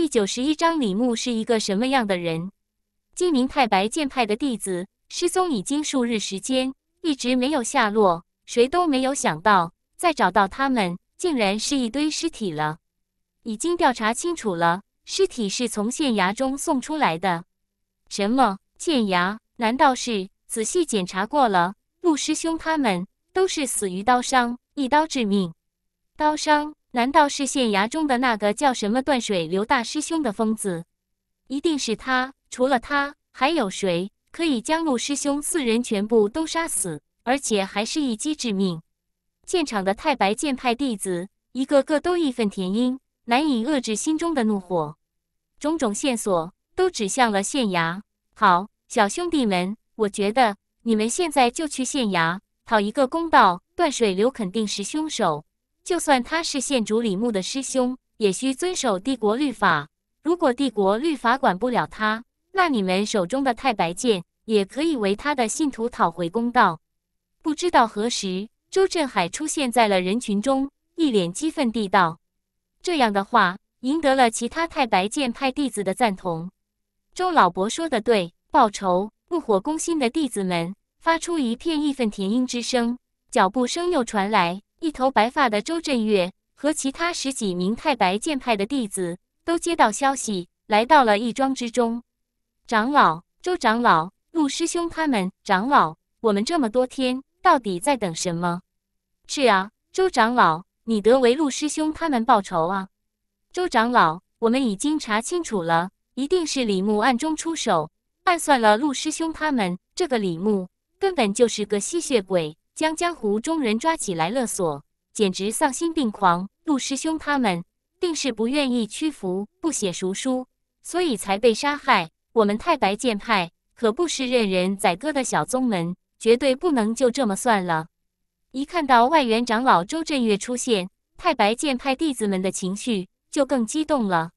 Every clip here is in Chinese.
第九十一章，李牧是一个什么样的人？金明太白剑派的弟子失踪已经数日时间，一直没有下落。谁都没有想到，再找到他们竟然是一堆尸体了。已经调查清楚了，尸体是从县衙中送出来的。什么县衙？难道是仔细检查过了？陆师兄他们都是死于刀伤，一刀致命。刀伤。难道是县衙中的那个叫什么断水流大师兄的疯子？一定是他！除了他，还有谁可以将陆师兄四人全部都杀死，而且还是一击致命？现场的太白剑派弟子一个个都义愤填膺，难以遏制心中的怒火。种种线索都指向了县衙。好，小兄弟们，我觉得你们现在就去县衙讨一个公道。断水流肯定是凶手。就算他是县主李牧的师兄，也需遵守帝国律法。如果帝国律法管不了他，那你们手中的太白剑也可以为他的信徒讨回公道。不知道何时，周振海出现在了人群中，一脸激愤地道：“这样的话，赢得了其他太白剑派弟子的赞同。”周老伯说的对，报仇！怒火攻心的弟子们发出一片义愤填膺之声，脚步声又传来。一头白发的周震岳和其他十几名太白剑派的弟子都接到消息，来到了义庄之中。长老，周长老，陆师兄他们，长老，我们这么多天到底在等什么？是啊，周长老，你得为陆师兄他们报仇啊！周长老，我们已经查清楚了，一定是李牧暗中出手，暗算了陆师兄他们。这个李牧根本就是个吸血鬼。将江湖中人抓起来勒索，简直丧心病狂！陆师兄他们定是不愿意屈服，不写赎书，所以才被杀害。我们太白剑派可不是任人宰割的小宗门，绝对不能就这么算了！一看到外援长老周震岳出现，太白剑派弟子们的情绪就更激动了。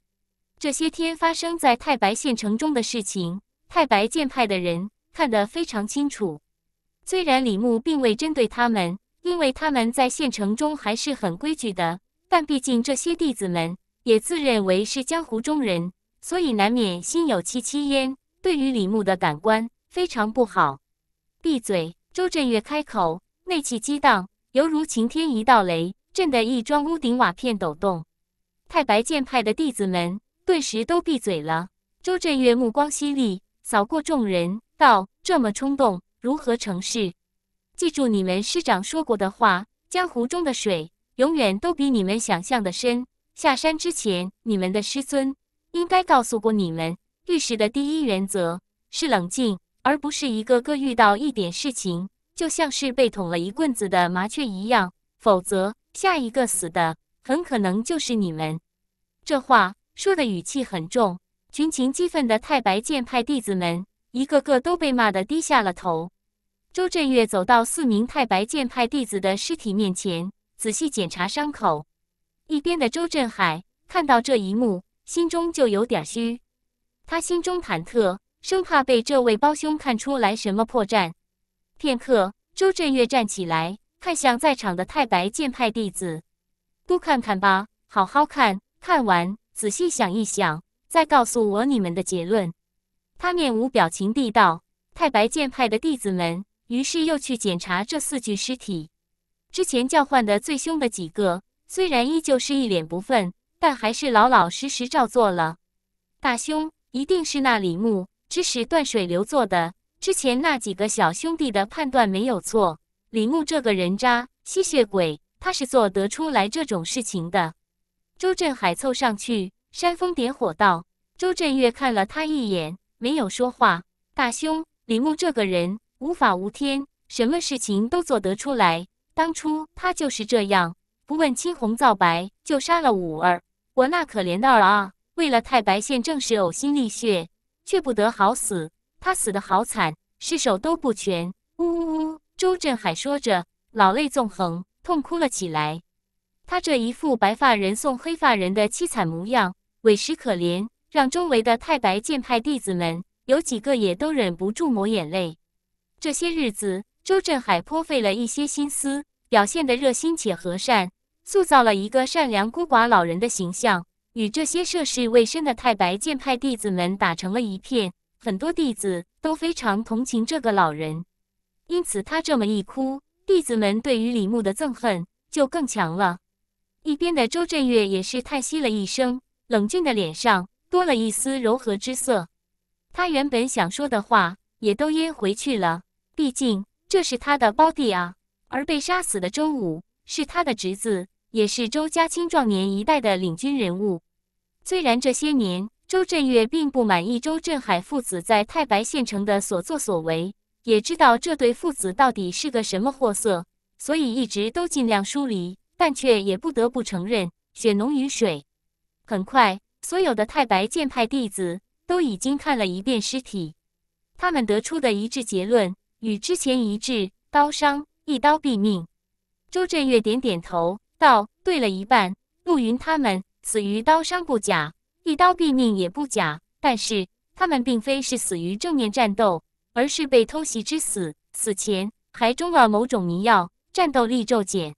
这些天发生在太白县城中的事情，太白剑派的人看得非常清楚。虽然李牧并未针对他们，因为他们在县城中还是很规矩的，但毕竟这些弟子们也自认为是江湖中人，所以难免心有戚戚焉。对于李牧的感官非常不好。闭嘴！周震岳开口，内气激荡，犹如晴天一道雷，震得一桩屋顶瓦片抖动。太白剑派的弟子们顿时都闭嘴了。周震岳目光犀利，扫过众人，道：“这么冲动。”如何成事？记住你们师长说过的话，江湖中的水永远都比你们想象的深。下山之前，你们的师尊应该告诉过你们，遇事的第一原则是冷静，而不是一个个遇到一点事情，就像是被捅了一棍子的麻雀一样。否则，下一个死的很可能就是你们。这话说的语气很重，群情激愤的太白剑派弟子们，一个个都被骂得低下了头。周震岳走到四名太白剑派弟子的尸体面前，仔细检查伤口。一边的周振海看到这一幕，心中就有点虚。他心中忐忑，生怕被这位胞兄看出来什么破绽。片刻，周震岳站起来，看向在场的太白剑派弟子：“都看看吧，好好看，看完仔细想一想，再告诉我你们的结论。”他面无表情地道：“太白剑派的弟子们。”于是又去检查这四具尸体，之前叫唤的最凶的几个，虽然依旧是一脸不忿，但还是老老实实照做了。大兄，一定是那李牧指使断水流做的。之前那几个小兄弟的判断没有错，李牧这个人渣，吸血鬼，他是做得出来这种事情的。周振海凑上去煽风点火道：“周振岳看了他一眼，没有说话。大兄，李牧这个人。”无法无天，什么事情都做得出来。当初他就是这样，不问青红皂白就杀了五儿，我那可怜的儿啊！为了太白县正是呕心沥血，却不得好死。他死得好惨，尸首都不全。呜呜呜！周振海说着，老泪纵横，痛哭了起来。他这一副白发人送黑发人的凄惨模样，委实可怜，让周围的太白剑派弟子们有几个也都忍不住抹眼泪。这些日子，周振海颇费了一些心思，表现得热心且和善，塑造了一个善良孤寡老人的形象，与这些涉世未深的太白剑派弟子们打成了一片。很多弟子都非常同情这个老人，因此他这么一哭，弟子们对于李牧的憎恨就更强了。一边的周震岳也是叹息了一声，冷峻的脸上多了一丝柔和之色，他原本想说的话也都咽回去了。毕竟这是他的胞弟啊，而被杀死的周武是他的侄子，也是周家青壮年一代的领军人物。虽然这些年周震岳并不满意周振海父子在太白县城的所作所为，也知道这对父子到底是个什么货色，所以一直都尽量疏离，但却也不得不承认血浓于水。很快，所有的太白剑派弟子都已经看了一遍尸体，他们得出的一致结论。与之前一致，刀伤一刀毙命。周震岳点点头道：“对了一半，陆云他们死于刀伤不假，一刀毙命也不假，但是他们并非是死于正面战斗，而是被偷袭之死，死前还中了某种迷药，战斗力骤减。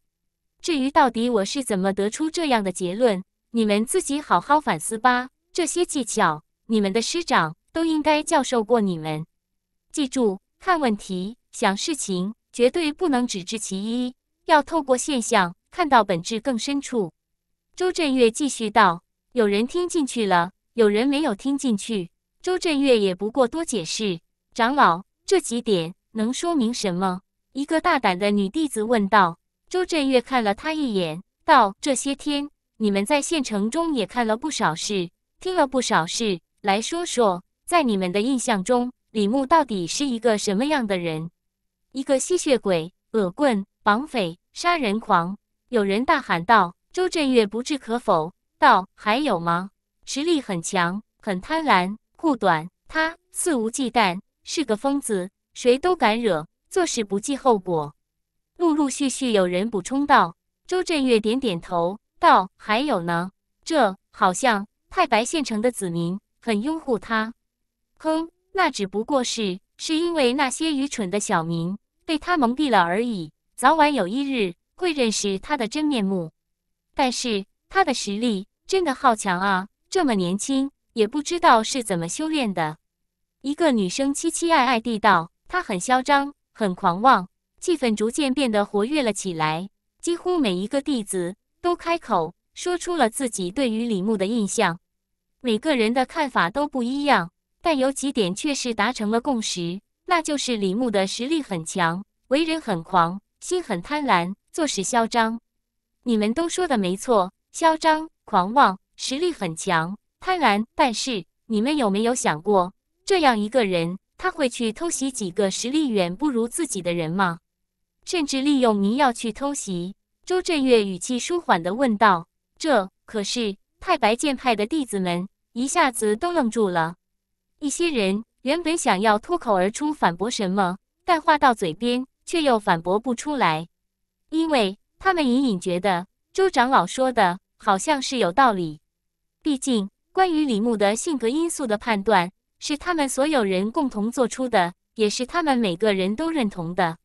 至于到底我是怎么得出这样的结论，你们自己好好反思吧。这些技巧，你们的师长都应该教授过你们，记住。”看问题、想事情，绝对不能只知其一，要透过现象看到本质更深处。周震岳继续道：“有人听进去了，有人没有听进去。”周震岳也不过多解释。长老，这几点能说明什么？”一个大胆的女弟子问道。周震岳看了她一眼，道：“这些天你们在县城中也看了不少事，听了不少事，来说说，在你们的印象中。”李牧到底是一个什么样的人？一个吸血鬼、恶棍、绑匪、杀人狂，有人大喊道。周震岳不置可否，道：“还有吗？”实力很强，很贪婪，护短，他肆无忌惮，是个疯子，谁都敢惹，做事不计后果。陆陆续续有人补充道。周震岳点点头，道：“还有呢？这好像太白县城的子民很拥护他。”哼。那只不过是是因为那些愚蠢的小民被他蒙蔽了而已，早晚有一日会认识他的真面目。但是他的实力真的好强啊！这么年轻，也不知道是怎么修炼的。一个女生期期艾艾地道：“她很嚣张，很狂妄。”气氛逐渐变得活跃了起来，几乎每一个弟子都开口说出了自己对于李牧的印象，每个人的看法都不一样。但有几点却是达成了共识，那就是李牧的实力很强，为人很狂，心很贪婪，做事嚣张。你们都说的没错，嚣张、狂妄、实力很强、贪婪。但是你们有没有想过，这样一个人，他会去偷袭几个实力远不如自己的人吗？甚至利用迷药去偷袭？周震岳语气舒缓地问道：“这可是太白剑派的弟子们一下子都愣住了。”一些人原本想要脱口而出反驳什么，但话到嘴边却又反驳不出来，因为他们隐隐觉得周长老说的好像是有道理。毕竟，关于李牧的性格因素的判断是他们所有人共同做出的，也是他们每个人都认同的。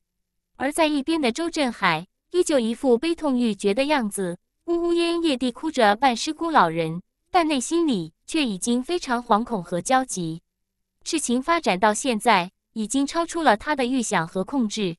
而在一边的周振海依旧一副悲痛欲绝的样子，呜呜咽咽地哭着扮失孤老人，但内心里却已经非常惶恐和焦急。事情发展到现在，已经超出了他的预想和控制。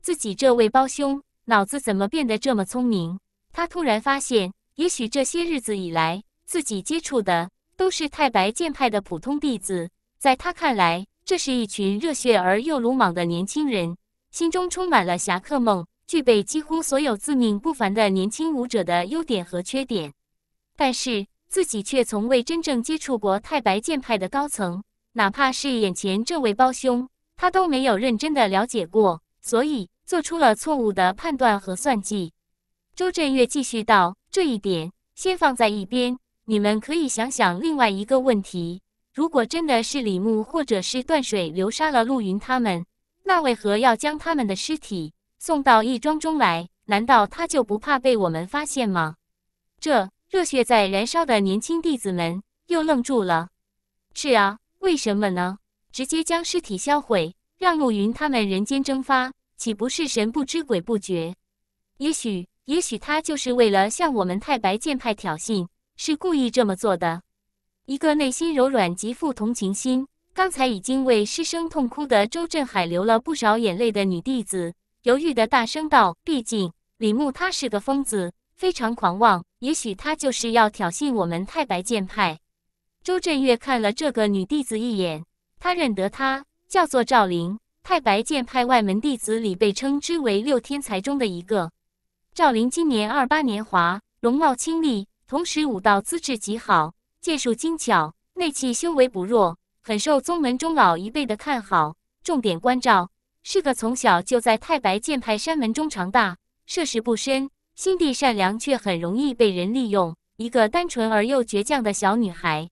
自己这位胞兄脑子怎么变得这么聪明？他突然发现，也许这些日子以来，自己接触的都是太白剑派的普通弟子。在他看来，这是一群热血而又鲁莽的年轻人，心中充满了侠客梦，具备几乎所有自命不凡的年轻武者的优点和缺点。但是，自己却从未真正接触过太白剑派的高层。哪怕是眼前这位胞兄，他都没有认真的了解过，所以做出了错误的判断和算计。周震岳继续道：“这一点先放在一边，你们可以想想另外一个问题：如果真的是李牧或者是断水流杀了陆云他们，那为何要将他们的尸体送到义庄中来？难道他就不怕被我们发现吗？”这热血在燃烧的年轻弟子们又愣住了。是啊。为什么呢？直接将尸体销毁，让陆云他们人间蒸发，岂不是神不知鬼不觉？也许，也许他就是为了向我们太白剑派挑衅，是故意这么做的。一个内心柔软、极富同情心，刚才已经为失声痛哭的周振海流了不少眼泪的女弟子，犹豫的大声道：“毕竟李牧他是个疯子，非常狂妄，也许他就是要挑衅我们太白剑派。”周震岳看了这个女弟子一眼，他认得她，叫做赵灵。太白剑派外门弟子里被称之为六天才中的一个。赵灵今年二八年华，容貌清丽，同时武道资质极好，剑术精巧，内气修为不弱，很受宗门中老一辈的看好，重点关照。是个从小就在太白剑派山门中长大，涉世不深，心地善良，却很容易被人利用，一个单纯而又倔强的小女孩。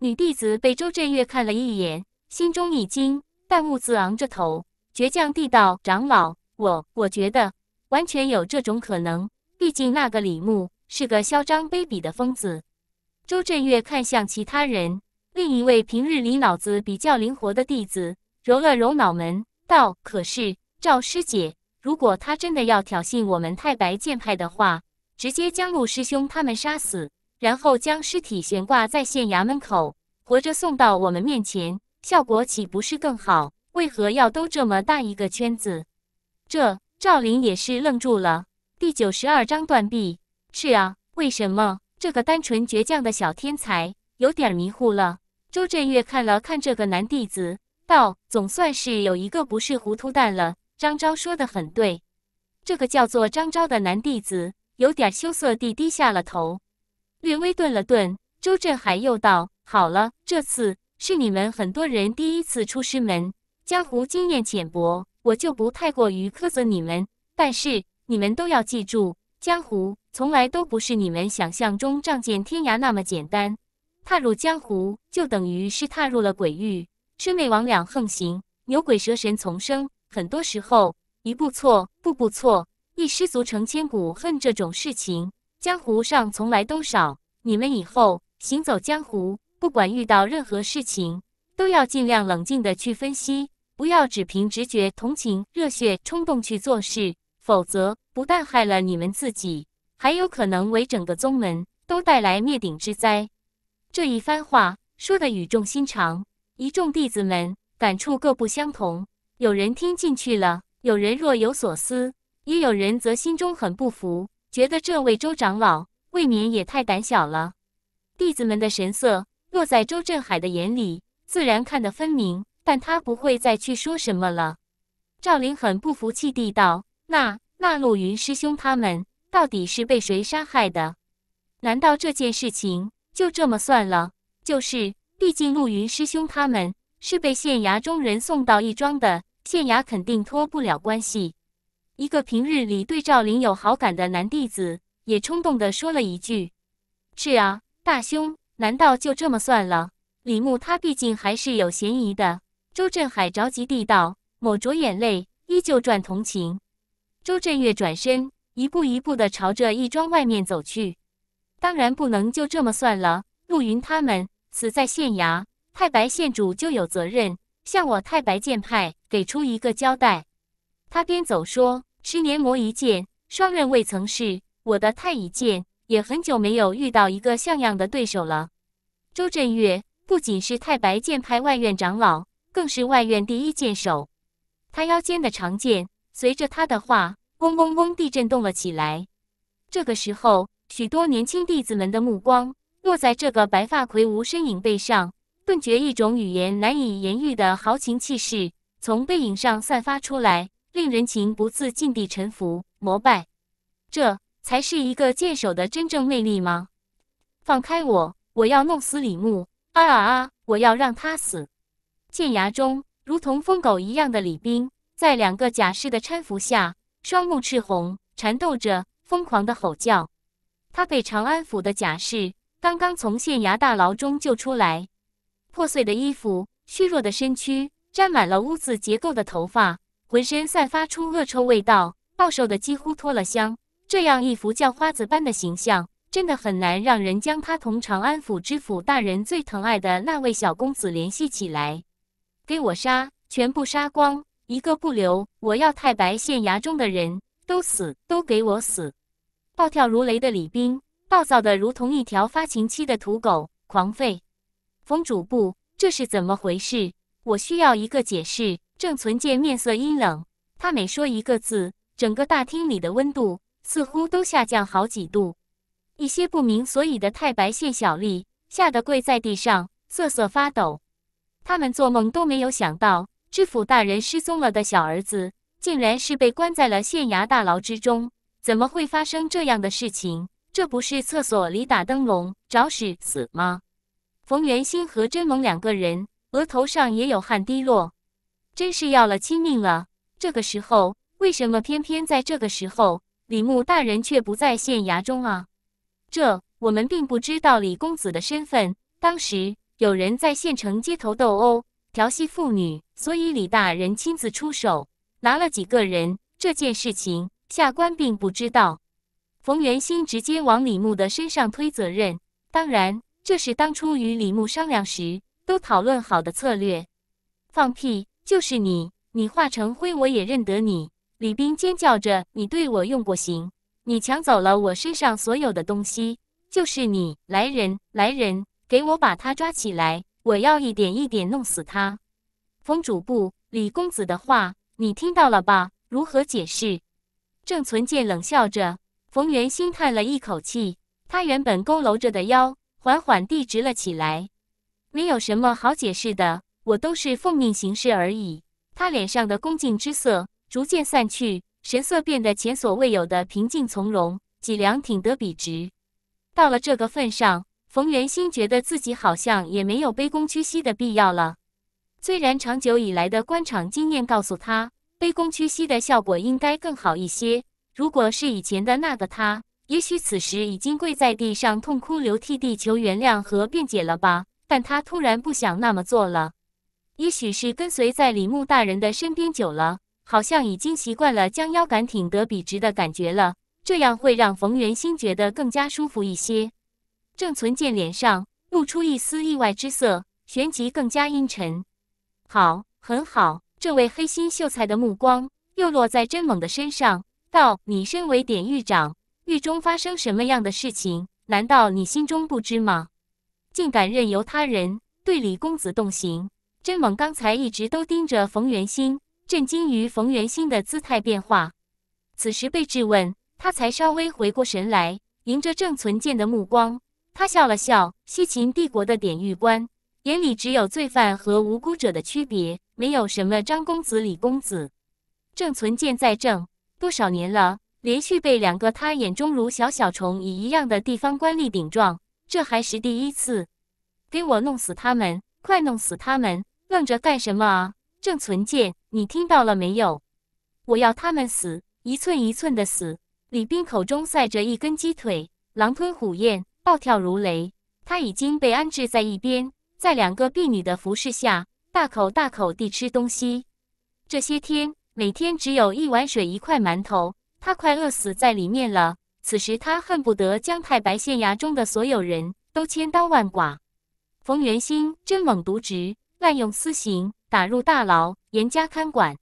女弟子被周震岳看了一眼，心中一惊，但兀自昂着头，倔强地道：“长老，我我觉得完全有这种可能。毕竟那个李牧是个嚣张卑鄙的疯子。”周震岳看向其他人，另一位平日里脑子比较灵活的弟子揉了揉脑门，道：“可是赵师姐，如果他真的要挑衅我们太白剑派的话，直接将陆师兄他们杀死。”然后将尸体悬挂在县衙门口，活着送到我们面前，效果岂不是更好？为何要兜这么大一个圈子？这赵林也是愣住了。第九十二章断臂。是啊，为什么？这个单纯倔强的小天才有点迷糊了。周震岳看了看这个男弟子，道：“总算是有一个不是糊涂蛋了。”张昭说的很对。这个叫做张昭的男弟子有点羞涩地低下了头。略微顿了顿，周振海又道：“好了，这次是你们很多人第一次出师门，江湖经验浅薄，我就不太过于苛责你们。但是你们都要记住，江湖从来都不是你们想象中仗剑天涯那么简单。踏入江湖，就等于是踏入了鬼域，魑魅魍魉横行，牛鬼蛇神丛生。很多时候，一步错，步步错，一失足成千古恨这种事情。”江湖上从来都少你们以后行走江湖，不管遇到任何事情，都要尽量冷静的去分析，不要只凭直觉、同情、热血、冲动去做事，否则不但害了你们自己，还有可能为整个宗门都带来灭顶之灾。这一番话说的语重心长，一众弟子们感触各不相同，有人听进去了，有人若有所思，也有人则心中很不服。觉得这位周长老未免也太胆小了。弟子们的神色落在周振海的眼里，自然看得分明。但他不会再去说什么了。赵林很不服气地道：“那那陆云师兄他们到底是被谁杀害的？难道这件事情就这么算了？就是，毕竟陆云师兄他们是被县衙中人送到义庄的，县衙肯定脱不了关系。”一个平日里对赵灵有好感的男弟子也冲动的说了一句：“是啊，大兄，难道就这么算了？李牧他毕竟还是有嫌疑的。”周振海着急地道：“抹着眼泪，依旧转同情。”周振岳转身，一步一步的朝着义庄外面走去。当然不能就这么算了。陆云他们死在县衙，太白县主就有责任向我太白剑派给出一个交代。他边走说。十年磨一剑，双刃未曾试。我的太乙剑也很久没有遇到一个像样的对手了。周震岳不仅是太白剑派外院长老，更是外院第一剑手。他腰间的长剑随着他的话，嗡嗡嗡地震动了起来。这个时候，许多年轻弟子们的目光落在这个白发魁梧身影背上，顿觉一种语言难以言喻的豪情气势从背影上散发出来。令人情不自禁地臣服膜拜，这才是一个剑手的真正魅力吗？放开我！我要弄死李牧！啊啊啊！我要让他死！剑崖中，如同疯狗一样的李斌，在两个甲士的搀扶下，双目赤红，缠斗着，疯狂的吼叫。他被长安府的甲士刚刚从县衙大牢中救出来，破碎的衣服，虚弱的身躯，沾满了污渍，结垢的头发。浑身散发出恶臭味道，暴瘦的几乎脱了相，这样一幅叫花子般的形象，真的很难让人将他同长安府知府大人最疼爱的那位小公子联系起来。给我杀，全部杀光，一个不留，我要太白县衙中的人都死，都给我死！暴跳如雷的李斌，暴躁的如同一条发情期的土狗，狂吠。冯主簿，这是怎么回事？我需要一个解释。郑存见面色阴冷，他每说一个字，整个大厅里的温度似乎都下降好几度。一些不明所以的太白县小吏吓得跪在地上瑟瑟发抖。他们做梦都没有想到，知府大人失踪了的小儿子，竟然是被关在了县衙大牢之中。怎么会发生这样的事情？这不是厕所里打灯笼找死吗？冯元兴和甄萌两个人额头上也有汗滴落。真是要了亲命了！这个时候，为什么偏偏在这个时候，李牧大人却不在县衙中啊？这我们并不知道李公子的身份。当时有人在县城街头斗殴、调戏妇女，所以李大人亲自出手，拿了几个人。这件事情，下官并不知道。冯元兴直接往李牧的身上推责任，当然这是当初与李牧商量时都讨论好的策略。放屁！就是你，你化成灰我也认得你。李冰尖叫着：“你对我用过刑，你抢走了我身上所有的东西。”就是你，来人，来人，给我把他抓起来！我要一点一点弄死他。冯主簿，李公子的话你听到了吧？如何解释？郑存健冷笑着。冯元心叹了一口气，他原本佝偻着的腰缓缓地直了起来。没有什么好解释的。我都是奉命行事而已。他脸上的恭敬之色逐渐散去，神色变得前所未有的平静从容，脊梁挺得笔直。到了这个份上，冯元兴觉得自己好像也没有卑躬屈膝的必要了。虽然长久以来的官场经验告诉他，卑躬屈膝的效果应该更好一些。如果是以前的那个他，也许此时已经跪在地上痛哭流涕地求原谅和辩解了吧。但他突然不想那么做了。也许是跟随在李牧大人的身边久了，好像已经习惯了将腰杆挺得笔直的感觉了，这样会让冯元兴觉得更加舒服一些。郑存健脸上露出一丝意外之色，旋即更加阴沉。好，很好，这位黑心秀才的目光又落在甄猛的身上，道：“你身为典狱长，狱中发生什么样的事情，难道你心中不知吗？竟敢任由他人对李公子动刑！”甄猛刚才一直都盯着冯元心，震惊于冯元心的姿态变化。此时被质问，他才稍微回过神来，迎着郑存建的目光，他笑了笑。西秦帝国的典狱官眼里只有罪犯和无辜者的区别，没有什么张公子、李公子。郑存建在郑多少年了，连续被两个他眼中如小小虫蚁一样的地方官吏顶撞，这还是第一次。给我弄死他们！快弄死他们！愣着干什么啊？郑存健，你听到了没有？我要他们死，一寸一寸地死！李斌口中塞着一根鸡腿，狼吞虎咽，暴跳如雷。他已经被安置在一边，在两个婢女的服侍下，大口大口地吃东西。这些天，每天只有一碗水一块馒头，他快饿死在里面了。此时，他恨不得将太白县衙中的所有人都千刀万剐。冯元兴真猛，渎职、滥用私刑，打入大牢，严加看管。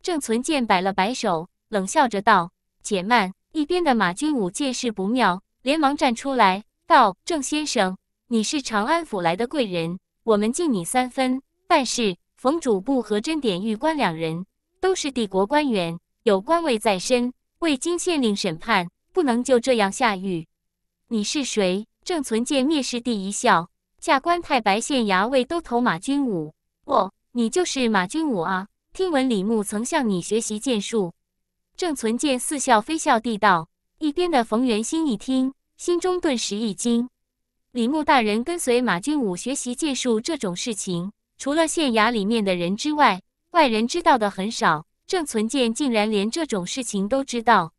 郑存健摆了摆手，冷笑着道：“且慢！”一边的马军武见势不妙，连忙站出来道：“郑先生，你是长安府来的贵人，我们敬你三分。但是，冯主簿和甄典狱官两人都是帝国官员，有官位在身，未经县令审判，不能就这样下狱。你是谁？”郑存健蔑视地一笑。下官太白县衙为都头马君武。哦，你就是马君武啊？听闻李牧曾向你学习剑术。郑存建似笑非笑地道。一边的冯元兴一听，心中顿时一惊。李牧大人跟随马君武学习剑术这种事情，除了县衙里面的人之外，外人知道的很少。郑存建竟然连这种事情都知道，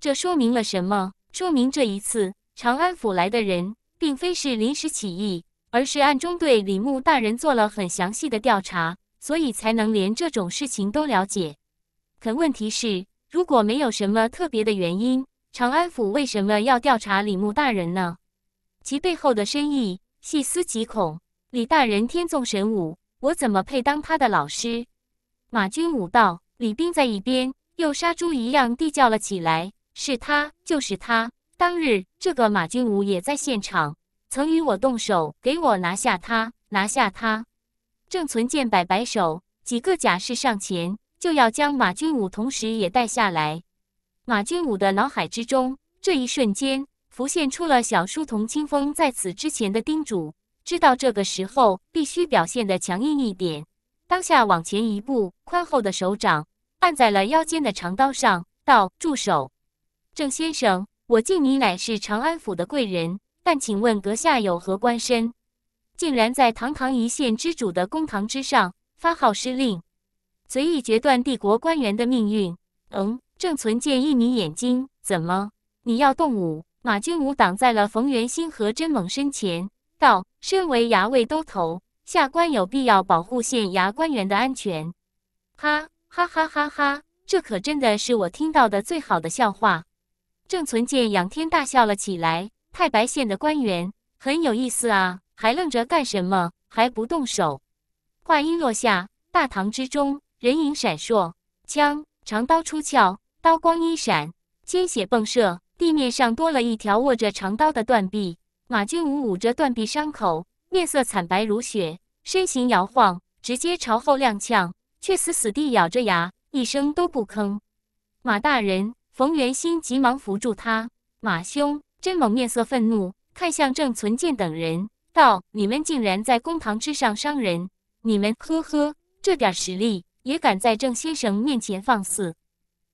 这说明了什么？说明这一次长安府来的人，并非是临时起意。而是暗中对李牧大人做了很详细的调查，所以才能连这种事情都了解。可问题是，如果没有什么特别的原因，长安府为什么要调查李牧大人呢？其背后的深意，细思极恐。李大人天纵神武，我怎么配当他的老师？马君武道，李斌在一边又杀猪一样地叫了起来：“是他，就是他！当日这个马君武也在现场。”曾与我动手，给我拿下他，拿下他！郑存健摆摆手，几个甲士上前，就要将马军武同时也带下来。马军武的脑海之中，这一瞬间浮现出了小书童清风在此之前的叮嘱，知道这个时候必须表现的强硬一点，当下往前一步，宽厚的手掌按在了腰间的长刀上，道：“住手！郑先生，我敬你乃是长安府的贵人。”但请问阁下有何官身，竟然在堂堂一县之主的公堂之上发号施令，随意决断帝国官员的命运？嗯，郑存建一眯眼睛，怎么你要动武？马君武挡在了冯元兴和甄猛身前，道：“身为衙卫都头，下官有必要保护县衙官员的安全。”哈哈哈哈哈！这可真的是我听到的最好的笑话。郑存健仰天大笑了起来。太白县的官员很有意思啊！还愣着干什么？还不动手！话音落下，大堂之中人影闪烁，枪、长刀出鞘，刀光一闪，鲜血迸射，地面上多了一条握着长刀的断臂。马军武捂着断臂伤口，面色惨白如雪，身形摇晃，直接朝后踉跄，却死死地咬着牙，一声都不吭。马大人，冯元兴急忙扶住他，马兄。甄猛面色愤怒，看向郑存健等人，道：“你们竟然在公堂之上伤人！你们呵呵，这点实力也敢在郑先生面前放肆？”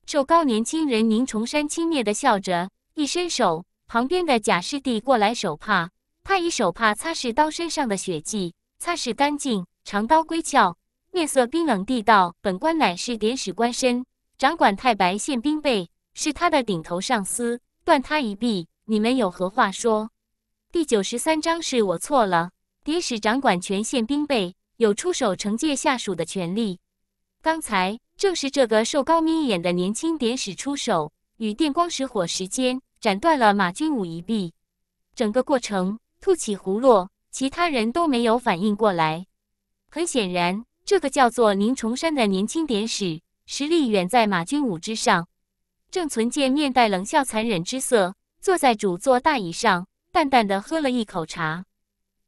瘦高年轻人宁崇山轻蔑的笑着，一伸手，旁边的贾师弟过来手帕，他以手帕擦拭刀身上的血迹，擦拭干净，长刀归鞘，面色冰冷地道：“本官乃是典史官身，掌管太白县兵备，是他的顶头上司，断他一臂。”你们有何话说？第九十三章是我错了。典史掌管全县兵备，有出手惩戒下属的权利。刚才正是这个受高明眼的年轻典使出手，与电光石火时间斩断了马军武一臂。整个过程吐起胡落，其他人都没有反应过来。很显然，这个叫做宁崇山的年轻典使实力远在马军武之上。郑存健面带冷笑，残忍之色。坐在主座大椅上，淡淡的喝了一口茶。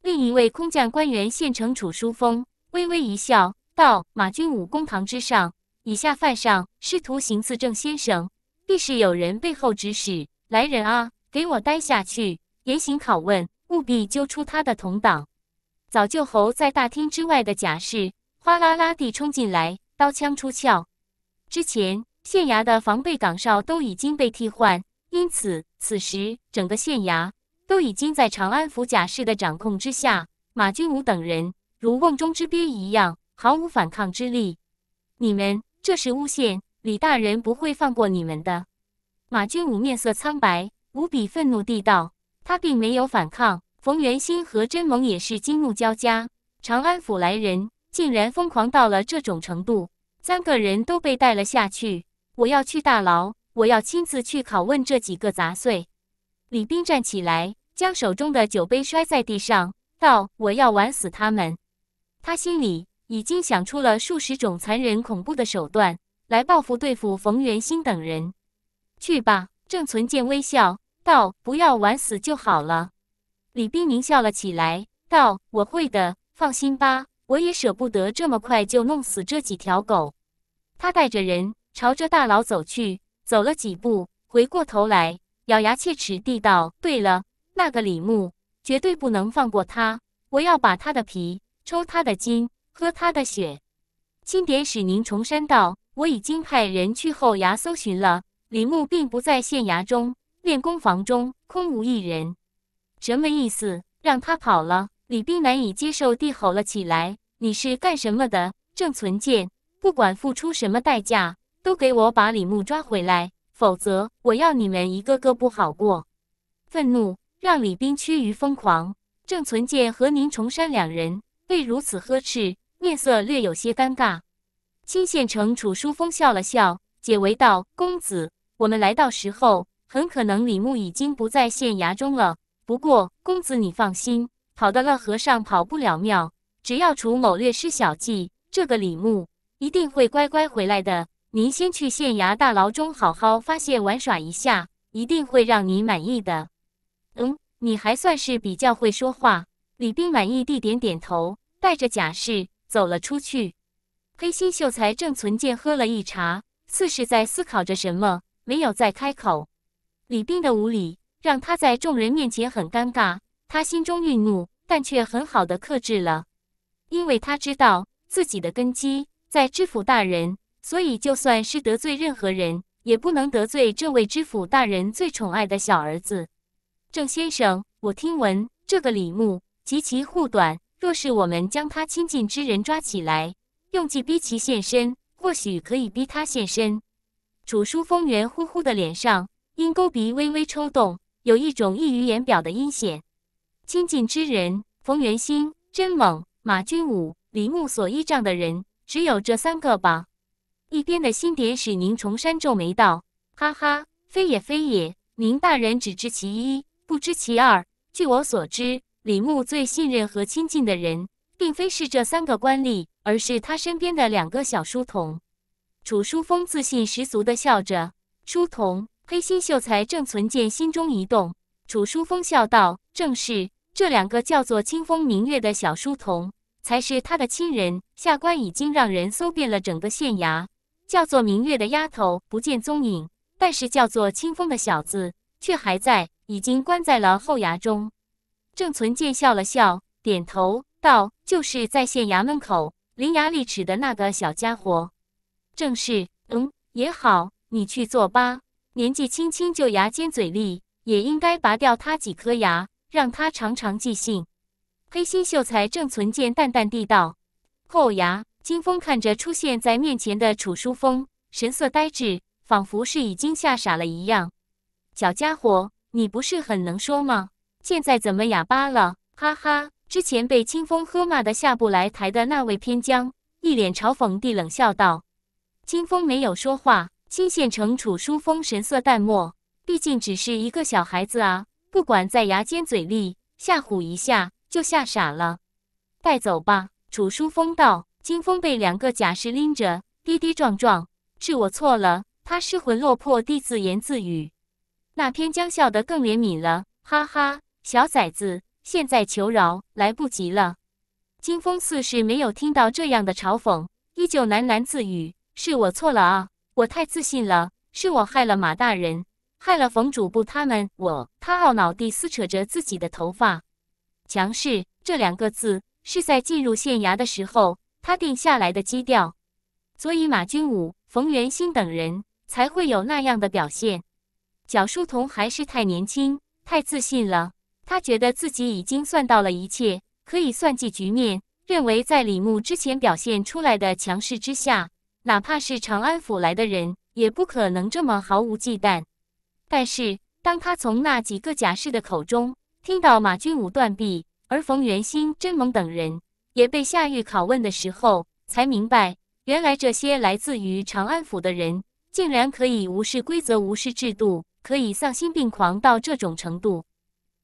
另一位空降官员县城楚书风微微一笑，道：“马军武公堂之上，以下犯上，试图行刺郑先生，必是有人背后指使。来人啊，给我待下去，严刑拷问，务必揪出他的同党。”早就候在大厅之外的贾士哗啦啦地冲进来，刀枪出鞘。之前县衙的防备岗哨都已经被替换，因此。此时，整个县衙都已经在长安府贾氏的掌控之下，马军武等人如瓮中之鳖一样，毫无反抗之力。你们这是诬陷，李大人不会放过你们的。马军武面色苍白，无比愤怒地道：“他并没有反抗。”冯元兴和甄萌也是惊怒交加，长安府来人竟然疯狂到了这种程度，三个人都被带了下去。我要去大牢。我要亲自去拷问这几个杂碎！李斌站起来，将手中的酒杯摔在地上，道：“我要玩死他们！”他心里已经想出了数十种残忍恐怖的手段来报复对付冯元兴等人。去吧，郑存健微笑道：“不要玩死就好了。”李斌狞笑了起来，道：“我会的，放心吧，我也舍不得这么快就弄死这几条狗。”他带着人朝着大牢走去。走了几步，回过头来，咬牙切齿地道：“对了，那个李牧绝对不能放过他，我要把他的皮抽，他的筋，喝他的血。”钦点使宁重山道：“我已经派人去后衙搜寻了，李牧并不在县衙中，练功房中空无一人。什么意思？让他跑了？”李斌难以接受地吼了起来：“你是干什么的？郑存健，不管付出什么代价。”都给我把李牧抓回来，否则我要你们一个个不好过！愤怒让李斌趋于疯狂。郑存健和宁崇山两人被如此呵斥，面色略有些尴尬。青县城，楚书风笑了笑，解围道：“公子，我们来到时候，很可能李牧已经不在县衙中了。不过，公子你放心，跑得了和尚跑不了庙。只要楚某略施小计，这个李牧一定会乖乖回来的。”您先去县衙大牢中好好发泄玩耍一下，一定会让你满意的。嗯，你还算是比较会说话。李斌满意地点点头，带着假释走了出去。黑心秀才郑存剑喝了一茶，似是在思考着什么，没有再开口。李斌的无礼让他在众人面前很尴尬，他心中愠怒，但却很好的克制了，因为他知道自己的根基在知府大人。所以，就算是得罪任何人，也不能得罪这位知府大人最宠爱的小儿子，郑先生。我听闻这个李牧极其护短，若是我们将他亲近之人抓起来，用计逼其现身，或许可以逼他现身。楚书风圆乎乎的脸上，因沟鼻微微抽动，有一种溢于言表的阴险。亲近之人，冯元兴、甄猛、马君武，李牧所依仗的人，只有这三个吧？一边的星蝶使宁崇山皱眉道：“哈哈，非也非也，宁大人只知其一，不知其二。据我所知，李牧最信任和亲近的人，并非是这三个官吏，而是他身边的两个小书童。”楚书风自信十足的笑着。书童黑心秀才郑存健心中一动。楚书风笑道：“正是，这两个叫做清风明月的小书童，才是他的亲人。下官已经让人搜遍了整个县衙。”叫做明月的丫头不见踪影，但是叫做清风的小子却还在，已经关在了后衙中。郑存健笑了笑，点头道：“就是在县衙门口，伶牙俐齿的那个小家伙，正是。”“嗯，也好，你去做吧。年纪轻轻就牙尖嘴利，也应该拔掉他几颗牙，让他长长记性。”黑心秀才郑存健淡淡地道：“后衙。”金风看着出现在面前的楚书风，神色呆滞，仿佛是已经吓傻了一样。小家伙，你不是很能说吗？现在怎么哑巴了？哈哈，之前被清风喝骂的下不来台的那位偏将，一脸嘲讽地冷笑道。清风没有说话。新县城，楚书风神色淡漠，毕竟只是一个小孩子啊，不管在牙尖嘴利，吓唬一下就吓傻了。带走吧，楚书风道。金风被两个假士拎着，跌跌撞撞。是我错了，他失魂落魄地自言自语。那偏将笑得更怜悯了，哈哈，小崽子，现在求饶来不及了。金风似是没有听到这样的嘲讽，依旧喃喃自语：“是我错了啊，我太自信了，是我害了马大人，害了冯主簿他们。我……”他懊恼地撕扯着自己的头发。强势这两个字，是在进入县衙的时候。他定下来的基调，所以马军武、冯元兴等人才会有那样的表现。小书童还是太年轻、太自信了，他觉得自己已经算到了一切，可以算计局面，认为在李牧之前表现出来的强势之下，哪怕是长安府来的人，也不可能这么毫无忌惮。但是当他从那几个假士的口中听到马军武断臂，而冯元兴、真蒙等人，也被下狱拷问的时候，才明白，原来这些来自于长安府的人，竟然可以无视规则、无视制度，可以丧心病狂到这种程度。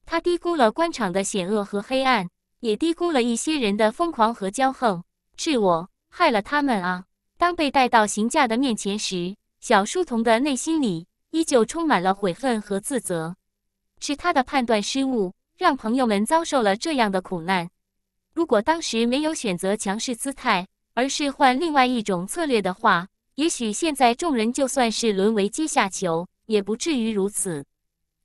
他低估了官场的险恶和黑暗，也低估了一些人的疯狂和骄横。是我害了他们啊！当被带到刑架的面前时，小书童的内心里依旧充满了悔恨和自责。是他的判断失误，让朋友们遭受了这样的苦难。如果当时没有选择强势姿态，而是换另外一种策略的话，也许现在众人就算是沦为阶下囚，也不至于如此。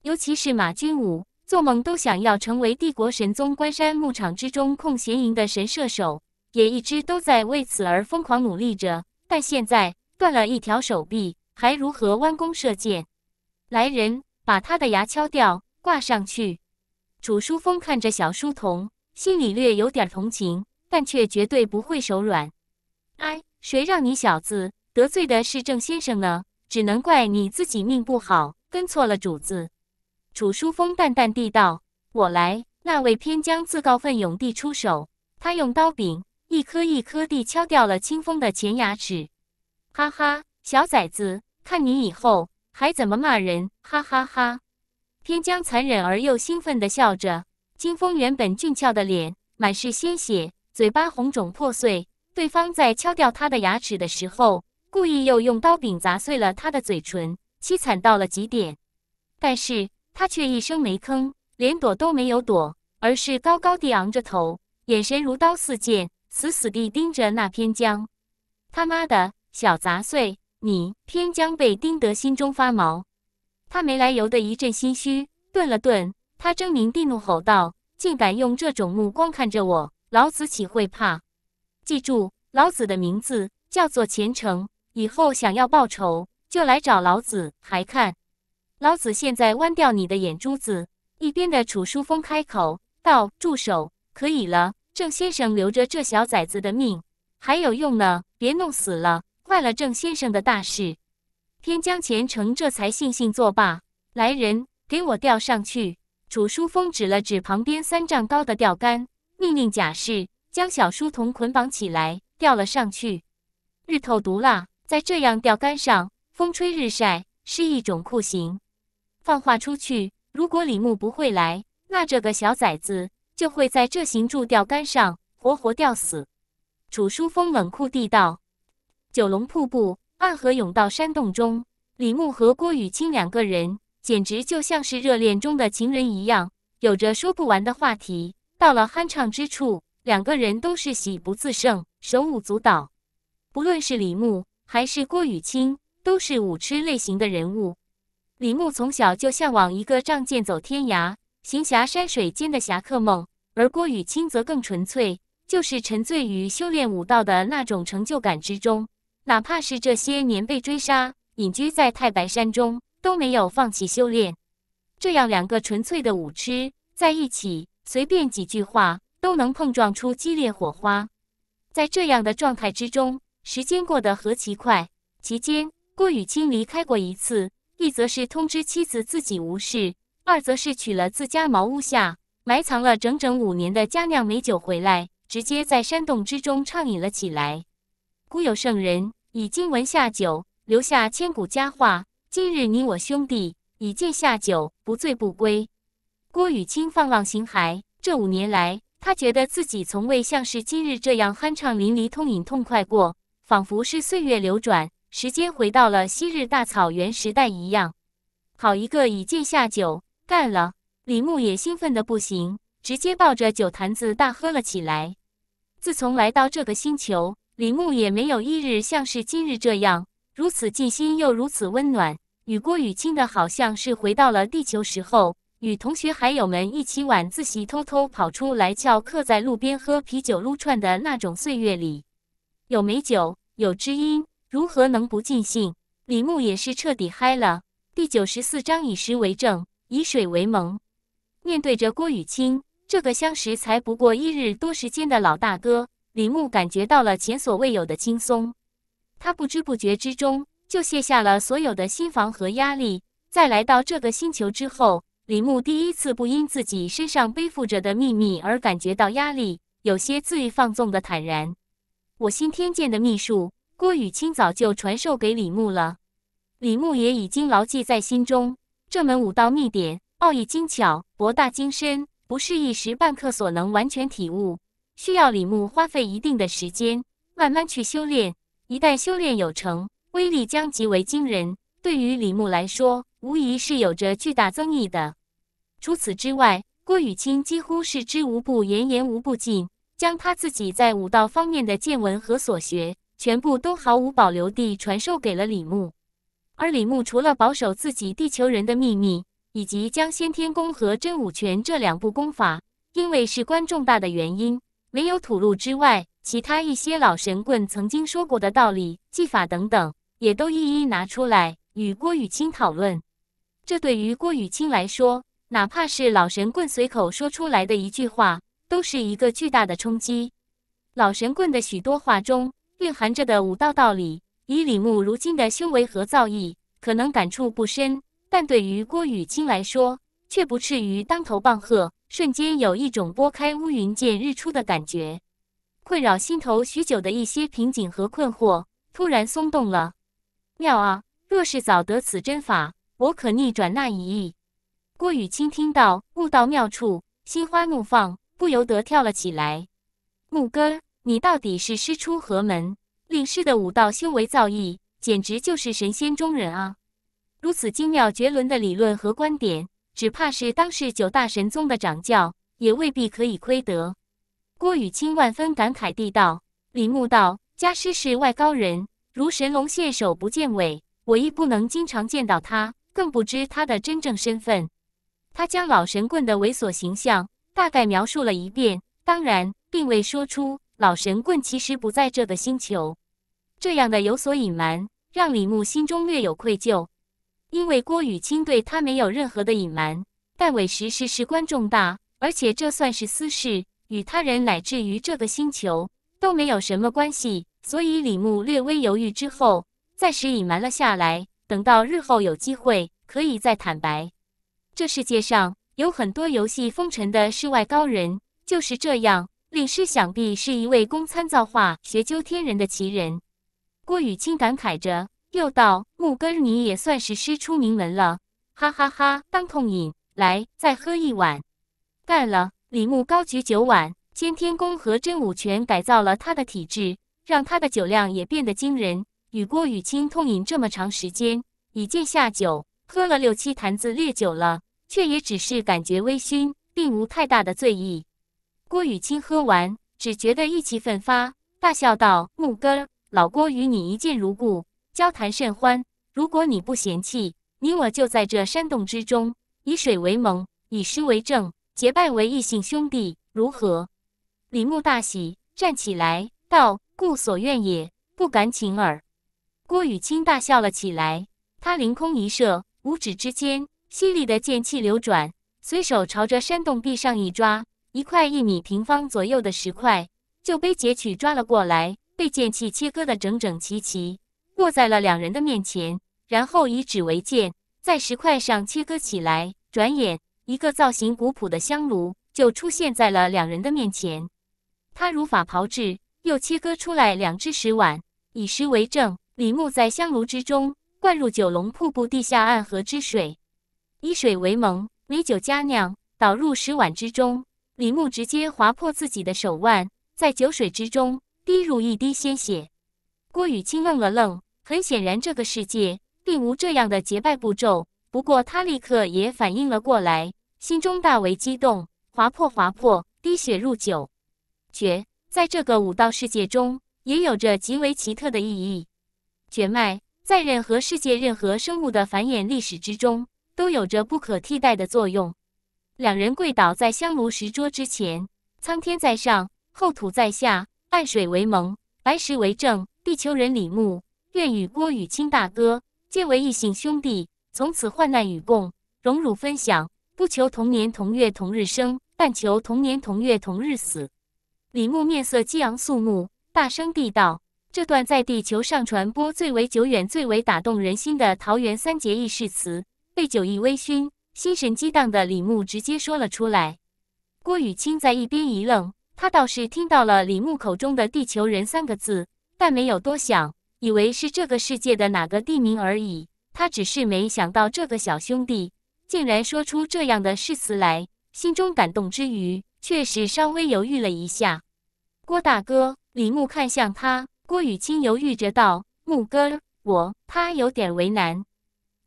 尤其是马军武，做梦都想要成为帝国神宗关山牧场之中控闲营的神射手，也一直都在为此而疯狂努力着。但现在断了一条手臂，还如何弯弓射箭？来人，把他的牙敲掉，挂上去。楚书峰看着小书童。心里略有点同情，但却绝对不会手软。哎，谁让你小子得罪的是郑先生呢？只能怪你自己命不好，跟错了主子。楚书风淡淡地道：“我来。”那位偏将自告奋勇地出手，他用刀柄一颗一颗地敲掉了清风的前牙齿。哈哈，小崽子，看你以后还怎么骂人！哈哈哈！偏将残忍而又兴奋地笑着。金风原本俊俏的脸满是鲜血，嘴巴红肿破碎。对方在敲掉他的牙齿的时候，故意又用刀柄砸碎了他的嘴唇，凄惨到了极点。但是他却一声没吭，连躲都没有躲，而是高高地昂着头，眼神如刀似剑，死死地盯着那偏江。他妈的小杂碎，你偏将被盯得心中发毛，他没来由的一阵心虚，顿了顿。他狰狞地怒吼道：“竟敢用这种目光看着我，老子岂会怕？记住，老子的名字叫做虔诚，以后想要报仇就来找老子。还看，老子现在剜掉你的眼珠子。”一边的楚书风开口道：“住手，可以了，郑先生留着这小崽子的命还有用呢，别弄死了，坏了郑先生的大事。”天将虔诚这才悻悻作罢。来人，给我吊上去。楚书峰指了指旁边三丈高的钓竿，命令贾氏将小书童捆绑起来，吊了上去。日头毒辣，在这样钓竿上风吹日晒是一种酷刑。放话出去，如果李牧不会来，那这个小崽子就会在这行柱钓竿上活活吊死。楚书峰冷酷地道：“九龙瀑布暗河涌到山洞中，李牧和郭雨清两个人。”简直就像是热恋中的情人一样，有着说不完的话题。到了酣畅之处，两个人都是喜不自胜，手舞足蹈。不论是李牧还是郭雨清，都是舞痴类型的人物。李牧从小就向往一个仗剑走天涯、行侠山水间的侠客梦，而郭雨清则更纯粹，就是沉醉于修炼武道的那种成就感之中。哪怕是这些年被追杀，隐居在太白山中。都没有放弃修炼，这样两个纯粹的武痴在一起，随便几句话都能碰撞出激烈火花。在这样的状态之中，时间过得何其快！期间，郭雨清离开过一次，一则是通知妻子自己无事，二则是取了自家茅屋下埋藏了整整五年的佳酿美酒回来，直接在山洞之中畅饮了起来。古有圣人以经文下酒，留下千古佳话。今日你我兄弟以剑下酒，不醉不归。郭雨清放浪形骸，这五年来，他觉得自己从未像是今日这样酣畅淋漓、痛饮痛快过，仿佛是岁月流转，时间回到了昔日大草原时代一样。好一个以剑下酒，干了！李牧也兴奋的不行，直接抱着酒坛子大喝了起来。自从来到这个星球，李牧也没有一日像是今日这样如此尽心又如此温暖。与郭雨清的好像是回到了地球时候，与同学还有们一起晚自习，偷偷跑出来翘课，在路边喝啤酒撸串的那种岁月里，有美酒，有知音，如何能不尽兴？李牧也是彻底嗨了。第九十四章，以食为证，以水为盟。面对着郭雨清这个相识才不过一日多时间的老大哥，李牧感觉到了前所未有的轻松。他不知不觉之中。就卸下了所有的心防和压力，在来到这个星球之后，李牧第一次不因自己身上背负着的秘密而感觉到压力，有些自意放纵的坦然。我新天剑的秘术，郭雨清早就传授给李牧了，李牧也已经牢记在心中。这门武道秘典，奥义精巧，博大精深，不是一时半刻所能完全体悟，需要李牧花费一定的时间，慢慢去修炼。一旦修炼有成，威力将极为惊人，对于李牧来说，无疑是有着巨大增益的。除此之外，郭雨清几乎是知无不言、言无不尽，将他自己在武道方面的见闻和所学，全部都毫无保留地传授给了李牧。而李牧除了保守自己地球人的秘密，以及将先天功和真武拳这两部功法因为事关重大的原因没有吐露之外，其他一些老神棍曾经说过的道理、技法等等。也都一一拿出来与郭雨清讨论。这对于郭雨清来说，哪怕是老神棍随口说出来的一句话，都是一个巨大的冲击。老神棍的许多话中蕴含着的武道道理，以李牧如今的修为和造诣，可能感触不深；但对于郭雨清来说，却不至于当头棒喝，瞬间有一种拨开乌云见日出的感觉。困扰心头许久的一些瓶颈和困惑，突然松动了。妙啊！若是早得此针法，我可逆转那一役。郭雨清听到悟道妙处，心花怒放，不由得跳了起来。木哥，你到底是师出何门？令师的武道修为造诣，简直就是神仙中人啊！如此精妙绝伦的理论和观点，只怕是当世九大神宗的掌教也未必可以窥得。郭雨清万分感慨地道：“李木道，家师是外高人。”如神龙现首不见尾，我亦不能经常见到他，更不知他的真正身份。他将老神棍的猥琐形象大概描述了一遍，当然并未说出老神棍其实不在这个星球。这样的有所隐瞒，让李牧心中略有愧疚，因为郭雨清对他没有任何的隐瞒。但委实是事关重大，而且这算是私事，与他人乃至于这个星球都没有什么关系。所以李牧略微犹豫之后，暂时隐瞒了下来，等到日后有机会可以再坦白。这世界上有很多游戏风尘的世外高人，就是这样。李师想必是一位供参造化、学究天人的奇人。郭雨清感慨着，又道：“木根，你也算是师出名门了。”哈哈哈，当痛饮，来，再喝一碗，干了！李牧高举酒碗，先天功和真武拳改造了他的体质。让他的酒量也变得惊人。与郭雨清痛饮这么长时间，已见下酒，喝了六七坛子烈酒了，却也只是感觉微醺，并无太大的醉意。郭雨清喝完，只觉得意气奋发，大笑道：“木哥，老郭与你一见如故，交谈甚欢。如果你不嫌弃，你我就在这山洞之中，以水为盟，以诗为证，结拜为异姓兄弟，如何？”李牧大喜，站起来道。故所愿也，不敢请耳。郭雨清大笑了起来，他凌空一射，五指之间，犀利的剑气流转，随手朝着山洞壁上一抓，一块一米平方左右的石块就被截取抓了过来，被剑气切割的整整齐齐，落在了两人的面前。然后以指为剑，在石块上切割起来，转眼一个造型古朴的香炉就出现在了两人的面前。他如法炮制。又切割出来两只石碗，以石为证。李牧在香炉之中灌入九龙瀑布地下暗河之水，以水为盟。美酒佳酿倒入石碗之中，李牧直接划破自己的手腕，在酒水之中滴入一滴鲜血。郭雨清愣了愣，很显然这个世界并无这样的结拜步骤。不过他立刻也反应了过来，心中大为激动，划破划破，滴血入酒，绝。在这个武道世界中，也有着极为奇特的意义。血脉在任何世界、任何生物的繁衍历史之中，都有着不可替代的作用。两人跪倒在香炉石桌之前，苍天在上，厚土在下，暗水为盟，白石为证。地球人李牧愿与郭雨清大哥皆为异姓兄弟，从此患难与共，荣辱分享，不求同年同月同日生，但求同年同月同日死。李牧面色激昂肃穆，大声地道：“这段在地球上传播最为久远、最为打动人心的《桃园三结义》誓词，被酒意微醺、心神激荡的李牧直接说了出来。”郭雨清在一边一愣，他倒是听到了李牧口中的“地球人”三个字，但没有多想，以为是这个世界的哪个地名而已。他只是没想到这个小兄弟竟然说出这样的誓词来，心中感动之余。确实稍微犹豫了一下，郭大哥，李牧看向他。郭雨清犹豫着道：“牧哥，我……”他有点为难。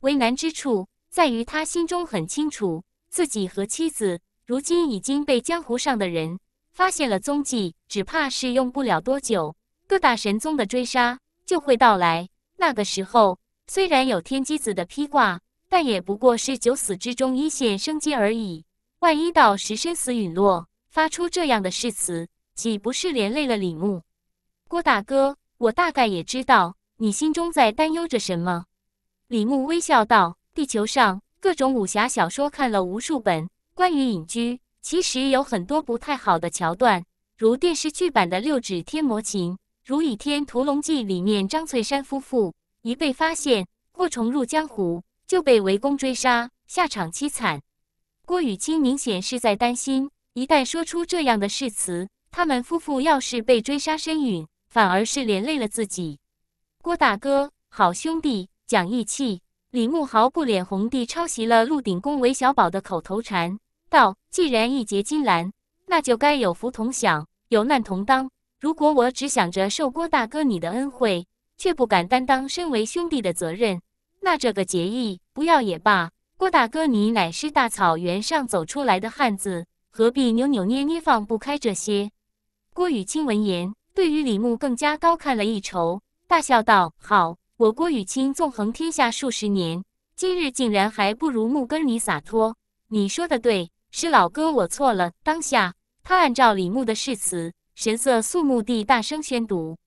为难之处在于他心中很清楚，自己和妻子如今已经被江湖上的人发现了踪迹，只怕是用不了多久，各大神宗的追杀就会到来。那个时候，虽然有天机子的披挂，但也不过是九死之中一线生机而已。万一到时生死陨落，发出这样的誓词，岂不是连累了李牧？郭大哥，我大概也知道你心中在担忧着什么。李牧微笑道：“地球上各种武侠小说看了无数本，关于隐居，其实有很多不太好的桥段，如电视剧版的《六指天魔琴》，如《倚天屠龙记》里面张翠山夫妇一被发现或重入江湖，就被围攻追杀，下场凄惨。”郭雨清明显是在担心，一旦说出这样的誓词，他们夫妇要是被追杀身陨，反而是连累了自己。郭大哥，好兄弟，讲义气。李慕豪不脸红地抄袭了《鹿鼎公韦小宝的口头禅，道：“既然义结金兰，那就该有福同享，有难同当。如果我只想着受郭大哥你的恩惠，却不敢担当身为兄弟的责任，那这个结义不要也罢。”郭大哥，你乃是大草原上走出来的汉子，何必扭扭捏捏放不开这些？郭雨清闻言，对于李牧更加高看了一筹，大笑道：“好，我郭雨清纵横天下数十年，今日竟然还不如木根你洒脱。你说的对，是老哥我错了。”当下，他按照李牧的誓词，神色肃穆地大声宣读。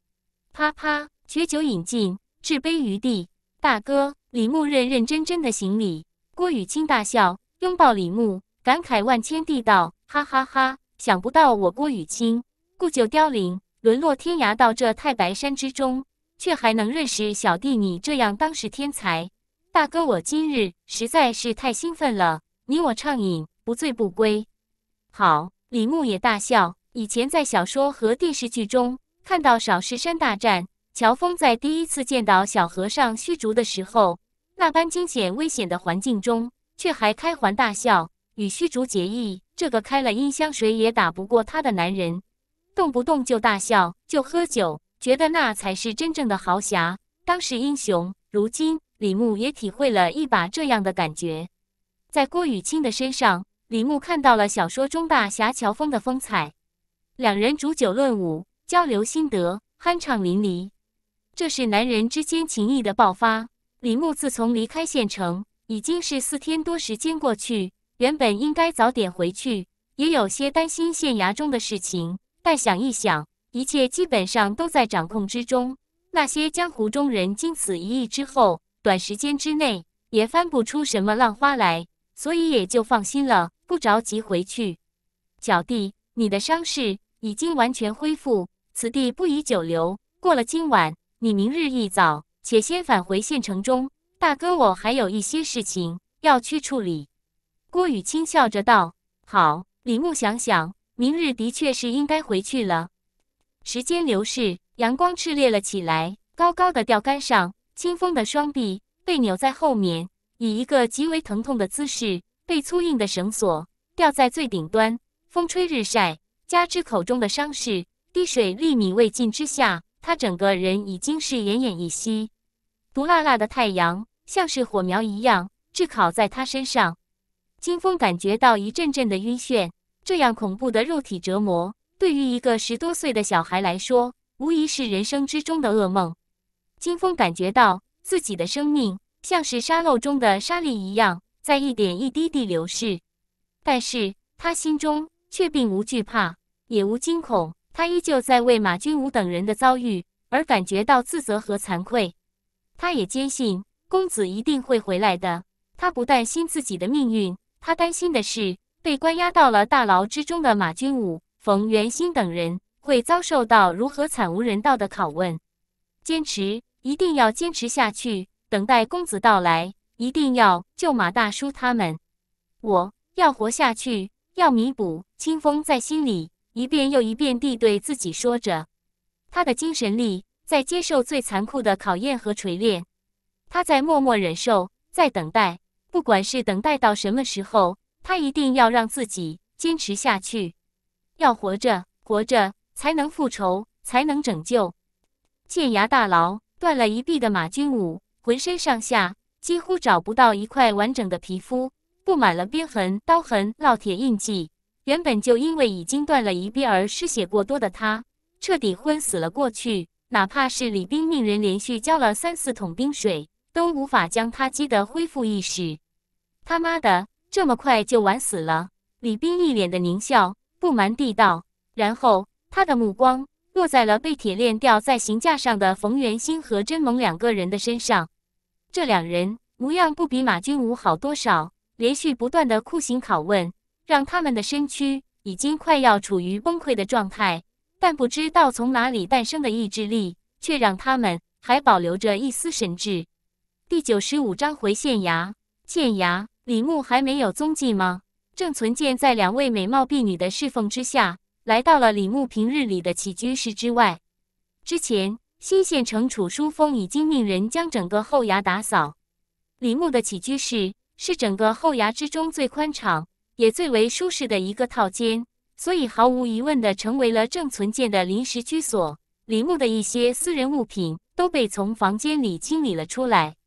啪啪，爵酒饮尽，置杯于地。大哥，李牧认认真真的行礼。郭雨清大笑，拥抱李牧，感慨万千地道：“哈哈哈，想不到我郭雨清故旧凋零，沦落天涯，到这太白山之中，却还能认识小弟你这样当时天才。大哥，我今日实在是太兴奋了，你我畅饮，不醉不归。”好，李牧也大笑。以前在小说和电视剧中看到少室山大战，乔峰在第一次见到小和尚虚竹的时候。那般惊险危险的环境中，却还开怀大笑，与虚竹结义。这个开了音箱，谁也打不过他的男人，动不动就大笑，就喝酒，觉得那才是真正的豪侠，当世英雄。如今，李牧也体会了一把这样的感觉。在郭雨清的身上，李牧看到了小说中大侠乔峰的风采。两人煮酒论武，交流心得，酣畅淋漓。这是男人之间情谊的爆发。李牧自从离开县城，已经是四天多时间过去。原本应该早点回去，也有些担心县衙中的事情。但想一想，一切基本上都在掌控之中。那些江湖中人经此一役之后，短时间之内也翻不出什么浪花来，所以也就放心了，不着急回去。小弟，你的伤势已经完全恢复，此地不宜久留。过了今晚，你明日一早。且先返回县城中，大哥，我还有一些事情要去处理。郭雨清笑着道：“好。”李牧想想，明日的确是应该回去了。时间流逝，阳光炽烈了起来。高高的钓竿上，清风的双臂被扭在后面，以一个极为疼痛的姿势被粗硬的绳索吊在最顶端。风吹日晒，加之口中的伤势滴水粒米未进之下。他整个人已经是奄奄一息，毒辣辣的太阳像是火苗一样炙烤在他身上。金风感觉到一阵阵的晕眩，这样恐怖的肉体折磨对于一个十多岁的小孩来说，无疑是人生之中的噩梦。金风感觉到自己的生命像是沙漏中的沙粒一样，在一点一滴滴流逝，但是他心中却并无惧怕，也无惊恐。他依旧在为马军武等人的遭遇而感觉到自责和惭愧，他也坚信公子一定会回来的。他不担心自己的命运，他担心的是被关押到了大牢之中的马军武、冯元兴等人会遭受到如何惨无人道的拷问。坚持，一定要坚持下去，等待公子到来，一定要救马大叔他们。我要活下去，要弥补。清风在心里。一遍又一遍地对自己说着，他的精神力在接受最残酷的考验和锤炼。他在默默忍受，在等待。不管是等待到什么时候，他一定要让自己坚持下去，要活着，活着才能复仇，才能拯救。剑崖大牢，断了一臂的马军武，浑身上下几乎找不到一块完整的皮肤，布满了鞭痕、刀痕、烙铁印记。原本就因为已经断了一臂而失血过多的他，彻底昏死了过去。哪怕是李斌命人连续浇了三四桶冰水，都无法将他激得恢复意识。他妈的，这么快就玩死了！李斌一脸的狞笑，不瞒地道。然后他的目光落在了被铁链吊在刑架上的冯元兴和甄萌两个人的身上。这两人模样不比马军武好多少，连续不断的酷刑拷问。让他们的身躯已经快要处于崩溃的状态，但不知道从哪里诞生的意志力，却让他们还保留着一丝神智。第九十五章回县衙，县衙李牧还没有踪迹吗？郑存健在两位美貌婢女的侍奉之下，来到了李牧平日里的起居室之外。之前新县城楚书风已经命人将整个后衙打扫。李牧的起居室是整个后衙之中最宽敞。也最为舒适的一个套间，所以毫无疑问的成为了郑存健的临时居所。李牧的一些私人物品都被从房间里清理了出来。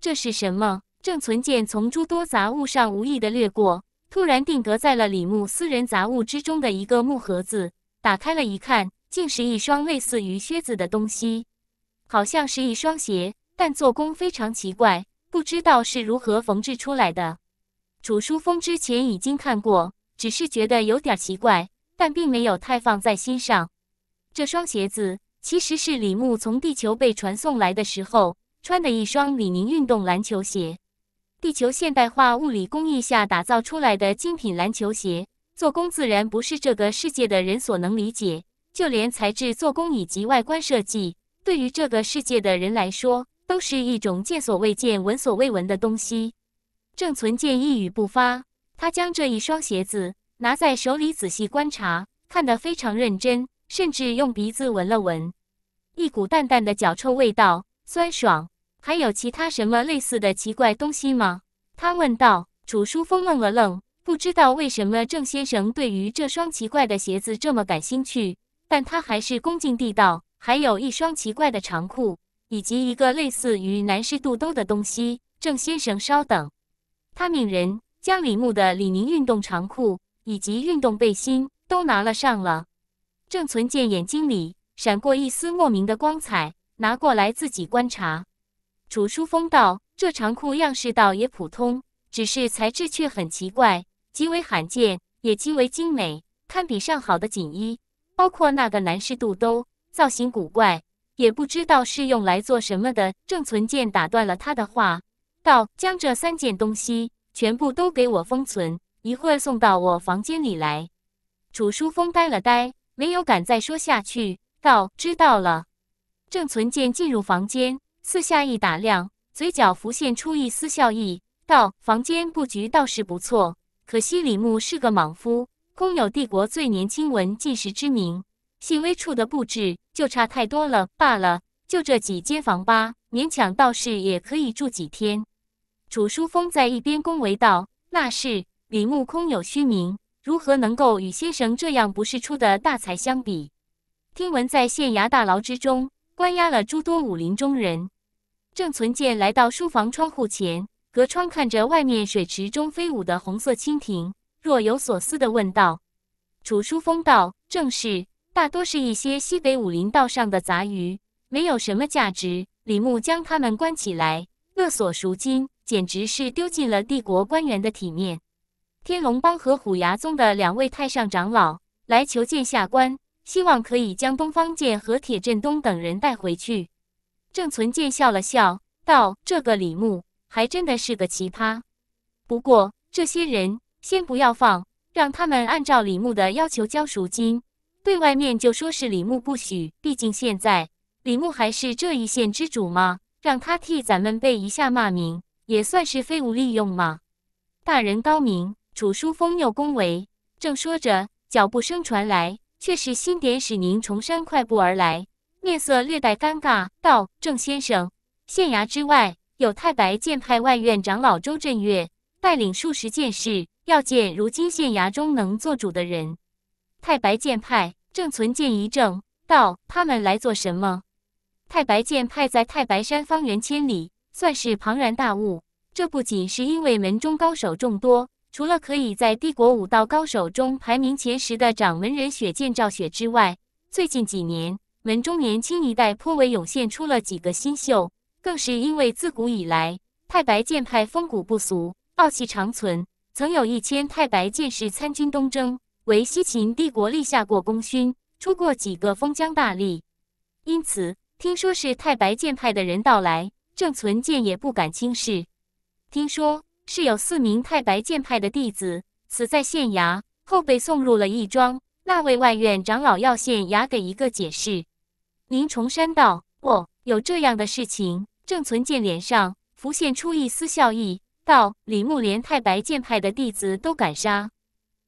这是什么？郑存健从诸多杂物上无意的掠过，突然定格在了李牧私人杂物之中的一个木盒子。打开了一看，竟是一双类似于靴子的东西，好像是一双鞋，但做工非常奇怪，不知道是如何缝制出来的。楚书峰之前已经看过，只是觉得有点奇怪，但并没有太放在心上。这双鞋子其实是李牧从地球被传送来的时候穿的一双李宁运动篮球鞋，地球现代化物理工艺下打造出来的精品篮球鞋，做工自然不是这个世界的人所能理解。就连材质、做工以及外观设计，对于这个世界的人来说，都是一种见所未见、闻所未闻的东西。郑存健一语不发，他将这一双鞋子拿在手里仔细观察，看得非常认真，甚至用鼻子闻了闻，一股淡淡的脚臭味道，酸爽，还有其他什么类似的奇怪东西吗？他问道。楚书风愣了愣，不知道为什么郑先生对于这双奇怪的鞋子这么感兴趣，但他还是恭敬地道：“还有一双奇怪的长裤，以及一个类似于男士肚兜的东西。”郑先生稍等。他命人将李牧的李宁运动长裤以及运动背心都拿了上了。郑存健眼睛里闪过一丝莫名的光彩，拿过来自己观察。楚书风道：“这长裤样式倒也普通，只是材质却很奇怪，极为罕见，也极为精美，堪比上好的锦衣。包括那个男士肚兜，造型古怪，也不知道是用来做什么的。”郑存健打断了他的话。道：“将这三件东西全部都给我封存，一会儿送到我房间里来。楚书风呆了呆，没有敢再说下去。道知道了。郑存健进入房间，四下一打量，嘴角浮现出一丝笑意。道：房间布局倒是不错，可惜李牧是个莽夫，空有帝国最年轻文进士之名，细微处的布置就差太多了罢了。就这几间房吧，勉强倒是也可以住几天。楚书峰在一边恭维道：“那是李牧空有虚名，如何能够与先生这样不世出的大才相比？”听闻在县衙大牢之中关押了诸多武林中人，郑存健来到书房窗户前，隔窗看着外面水池中飞舞的红色蜻蜓，若有所思地问道：“楚书峰道，正是，大多是一些西北武林道上的杂鱼，没有什么价值。李牧将他们关起来，勒索赎金。”简直是丢尽了帝国官员的体面。天龙帮和虎牙宗的两位太上长老来求见下官，希望可以将东方剑和铁振东等人带回去。郑存剑笑了笑，道：“这个李牧还真的是个奇葩。不过这些人先不要放，让他们按照李牧的要求交赎金。对外面就说是李牧不许，毕竟现在李牧还是这一县之主吗？让他替咱们背一下骂名。”也算是废物利用吗？大人高明，楚书风又恭维。正说着，脚步声传来，却是新点使您崇山快步而来，面色略带尴尬，道：“郑先生，县衙之外有太白剑派外院长老周震岳带领数十剑士，要见如今县衙中能做主的人。”太白剑派，郑存剑一怔，道：“他们来做什么？”太白剑派在太白山方圆千里。算是庞然大物，这不仅是因为门中高手众多，除了可以在帝国武道高手中排名前十的掌门人雪见赵雪之外，最近几年门中年轻一代颇为涌现出了几个新秀，更是因为自古以来太白剑派风骨不俗，傲气长存，曾有一千太白剑士参军东征，为西秦帝国立下过功勋，出过几个封疆大吏，因此听说是太白剑派的人到来。郑存健也不敢轻视，听说是有四名太白剑派的弟子死在县衙后被送入了义庄。那位外院长老要县衙给一个解释。林重山道：“哦，有这样的事情。”郑存健脸上浮现出一丝笑意，道：“李牧连太白剑派的弟子都敢杀，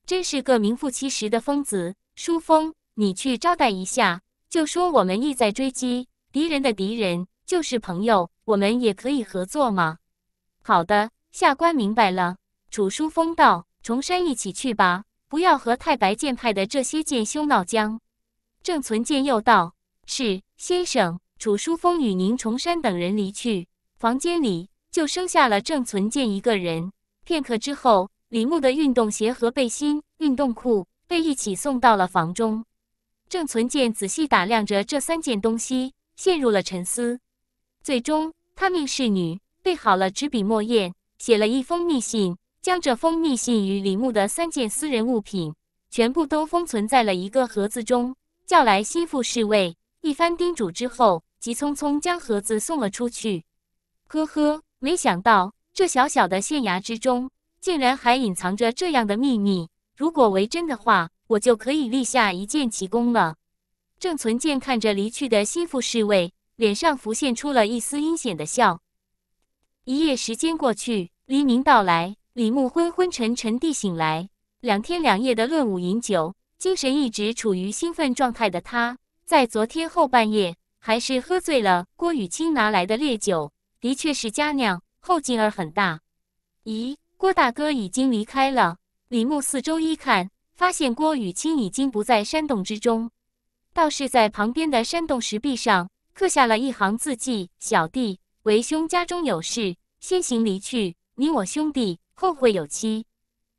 真是个名副其实的疯子。”书风，你去招待一下，就说我们意在追击敌人的敌人。就是朋友，我们也可以合作吗？好的，下官明白了。楚书风道：“崇山一起去吧，不要和太白剑派的这些剑修闹僵。”郑存剑又道：“是，先生。”楚书风与宁崇山等人离去，房间里就剩下了郑存剑一个人。片刻之后，李牧的运动鞋和背心、运动裤被一起送到了房中。郑存健仔细打量着这三件东西，陷入了沉思。最终，他命侍女备好了纸笔墨砚，写了一封密信，将这封密信与李牧的三件私人物品全部都封存在了一个盒子中，叫来心腹侍卫一番叮嘱之后，急匆匆将盒子送了出去。呵呵，没想到这小小的县衙之中，竟然还隐藏着这样的秘密。如果为真的话，我就可以立下一件奇功了。郑存健看着离去的心腹侍卫。脸上浮现出了一丝阴险的笑。一夜时间过去，黎明到来，李牧昏昏沉沉地醒来。两天两夜的论武饮酒，精神一直处于兴奋状态的他，在昨天后半夜还是喝醉了。郭雨清拿来的烈酒的确是佳酿，后劲儿很大。咦，郭大哥已经离开了。李牧四周一看，发现郭雨清已经不在山洞之中，倒是在旁边的山洞石壁上。刻下了一行字迹：“小弟，为兄家中有事，先行离去。你我兄弟，后会有期。”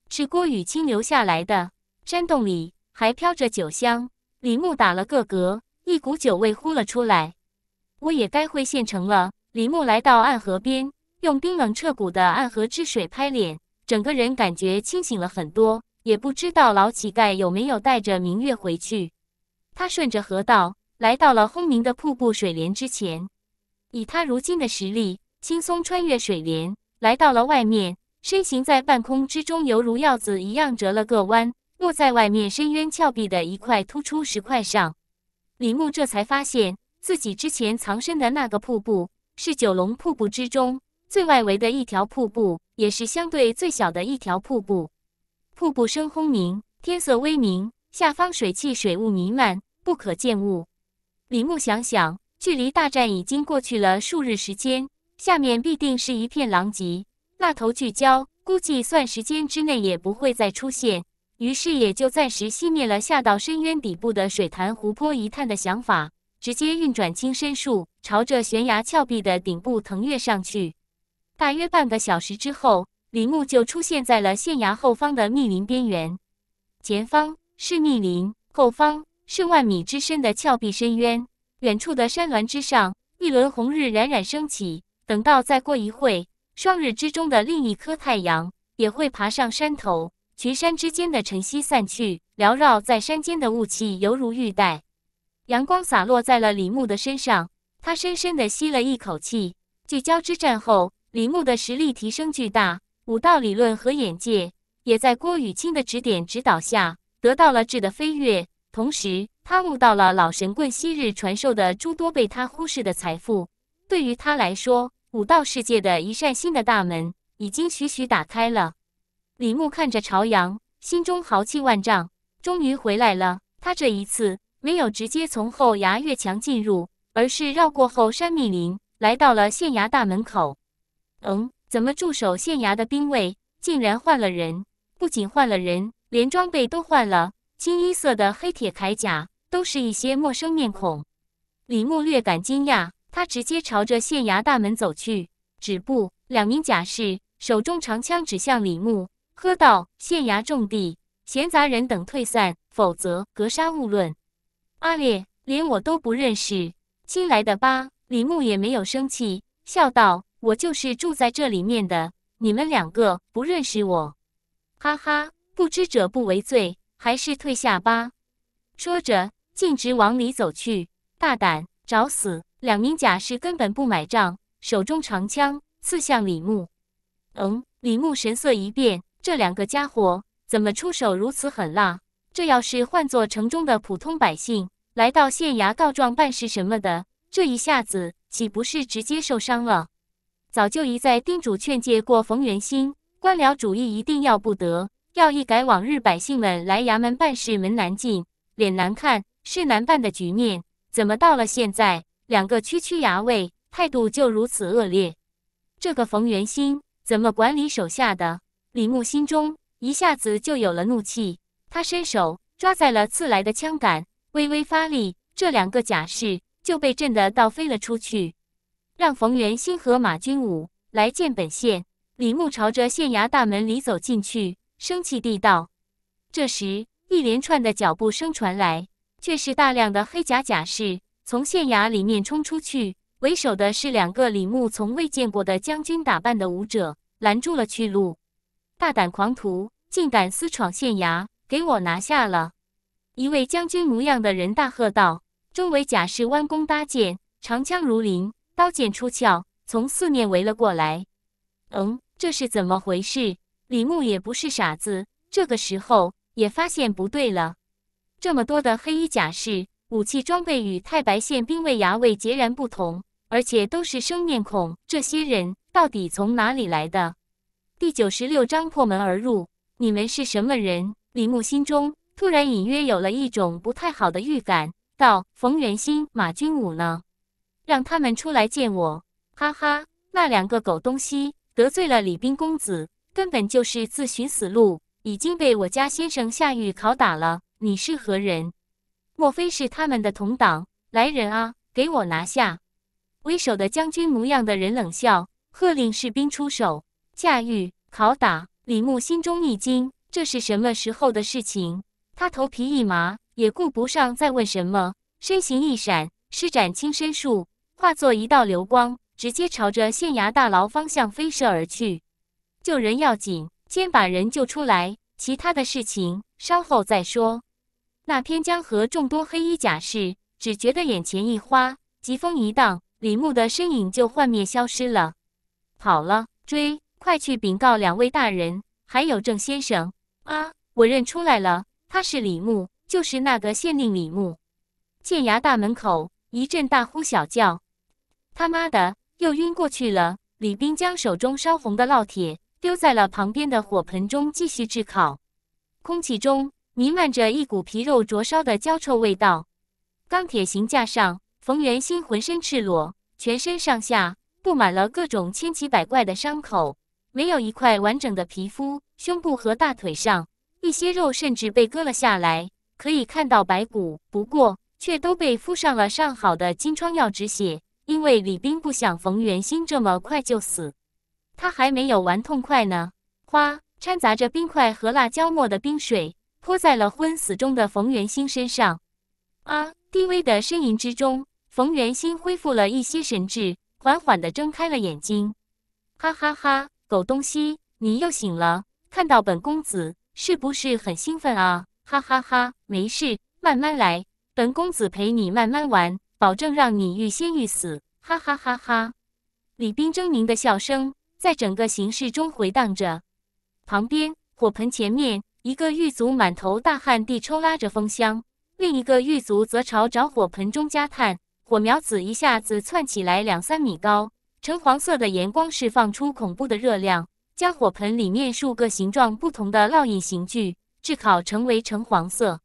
是郭雨清留下来的。山洞里还飘着酒香，李牧打了个嗝，一股酒味呼了出来。我也该回县城了。李牧来到暗河边，用冰冷彻骨的暗河之水拍脸，整个人感觉清醒了很多。也不知道老乞丐有没有带着明月回去。他顺着河道。来到了轰鸣的瀑布水帘之前，以他如今的实力，轻松穿越水帘，来到了外面。身形在半空之中，犹如鹞子一样折了个弯，落在外面深渊峭壁的一块突出石块上。李牧这才发现自己之前藏身的那个瀑布，是九龙瀑布之中最外围的一条瀑布，也是相对最小的一条瀑布。瀑布声轰鸣，天色微明，下方水汽水雾弥漫，不可见物。李牧想想，距离大战已经过去了数日时间，下面必定是一片狼藉。那头巨蛟估计算时间之内也不会再出现，于是也就暂时熄灭了下到深渊底部的水潭湖泊一探的想法，直接运转轻身术，朝着悬崖峭壁的顶部腾跃上去。大约半个小时之后，李牧就出现在了县崖后方的密林边缘，前方是密林，后方。是万米之深的峭壁深渊，远处的山峦之上，一轮红日冉冉升起。等到再过一会，双日之中的另一颗太阳也会爬上山头。群山之间的晨曦散去，缭绕在山间的雾气犹如玉带，阳光洒落在了李牧的身上。他深深的吸了一口气。聚焦之战后，李牧的实力提升巨大，武道理论和眼界也在郭雨清的指点指导下得到了质的飞跃。同时，他悟到了老神棍昔日传授的诸多被他忽视的财富。对于他来说，武道世界的一扇新的大门已经徐徐打开了。李牧看着朝阳，心中豪气万丈，终于回来了。他这一次没有直接从后崖越墙进入，而是绕过后山密林，来到了县衙大门口。嗯，怎么驻守县衙的兵卫竟然换了人？不仅换了人，连装备都换了。清一色的黑铁铠甲，都是一些陌生面孔。李牧略感惊讶，他直接朝着县衙大门走去。止步，两名甲士手中长枪指向李牧，喝道：“县衙重地，闲杂人等退散，否则格杀勿论。”阿烈，连我都不认识，新来的吧？李牧也没有生气，笑道：“我就是住在这里面的，你们两个不认识我，哈哈，不知者不为罪。”还是退下吧。说着，径直往里走去。大胆，找死！两名甲士根本不买账，手中长枪刺向李牧。嗯，李牧神色一变，这两个家伙怎么出手如此狠辣？这要是换做城中的普通百姓，来到县衙告状、办事什么的，这一下子岂不是直接受伤了？早就一再叮嘱劝诫过冯元兴，官僚主义一定要不得。要一改往日百姓们来衙门办事门难进、脸难看、事难办的局面，怎么到了现在，两个区区衙卫态度就如此恶劣？这个冯元兴怎么管理手下的？李牧心中一下子就有了怒气。他伸手抓在了刺来的枪杆，微微发力，这两个甲士就被震得倒飞了出去。让冯元兴和马军武来见本县。李牧朝着县衙大门里走进去。生气地道。这时，一连串的脚步声传来，却是大量的黑甲甲士从县衙里面冲出去，为首的是两个李牧从未见过的将军打扮的武者，拦住了去路。大胆狂徒，竟敢私闯县衙，给我拿下了！一位将军模样的人大喝道。周围甲士弯弓搭箭，长枪如林，刀剑出鞘，从四面围了过来。嗯，这是怎么回事？李牧也不是傻子，这个时候也发现不对了。这么多的黑衣甲士，武器装备与太白县兵卫牙卫截然不同，而且都是生面孔。这些人到底从哪里来的？第九十六章破门而入，你们是什么人？李牧心中突然隐约有了一种不太好的预感，道：“冯元兴、马军武呢？让他们出来见我！哈哈，那两个狗东西得罪了李冰公子。”根本就是自寻死路，已经被我家先生下狱拷打了。你是何人？莫非是他们的同党？来人啊，给我拿下！为首的将军模样的人冷笑，喝令士兵出手，驾驭，拷打。李牧心中一惊，这是什么时候的事情？他头皮一麻，也顾不上再问什么，身形一闪，施展轻身术，化作一道流光，直接朝着县衙大牢方向飞射而去。救人要紧，先把人救出来，其他的事情稍后再说。那偏江河众多黑衣甲士只觉得眼前一花，疾风一荡，李牧的身影就幻灭消失了，跑了。追，快去禀告两位大人，还有郑先生。啊，我认出来了，他是李牧，就是那个县令李牧。县衙大门口一阵大呼小叫，他妈的又晕过去了。李斌将手中烧红的烙铁。丢在了旁边的火盆中，继续炙烤。空气中弥漫着一股皮肉灼烧的焦臭味道。钢铁刑架上，冯元新浑身赤裸，全身上下布满了各种千奇百怪的伤口，没有一块完整的皮肤。胸部和大腿上一些肉甚至被割了下来，可以看到白骨。不过，却都被敷上了上好的金疮药止血，因为李冰不想冯元新这么快就死。他还没有玩痛快呢，花掺杂着冰块和辣椒末的冰水泼在了昏死中的冯元兴身上。啊！低微的呻吟之中，冯元兴恢复了一些神智，缓缓地睁开了眼睛。哈哈哈！狗东西，你又醒了，看到本公子是不是很兴奋啊？哈哈哈！没事，慢慢来，本公子陪你慢慢玩，保证让你欲仙欲死。哈哈哈哈！李冰狰狞的笑声。在整个形势中回荡着。旁边火盆前面，一个狱卒满头大汗地抽拉着风箱，另一个狱卒则朝着火盆中加炭。火苗子一下子窜起来两三米高，橙黄色的炎光释放出恐怖的热量，将火盆里面数个形状不同的烙印刑具炙烤成为橙黄色。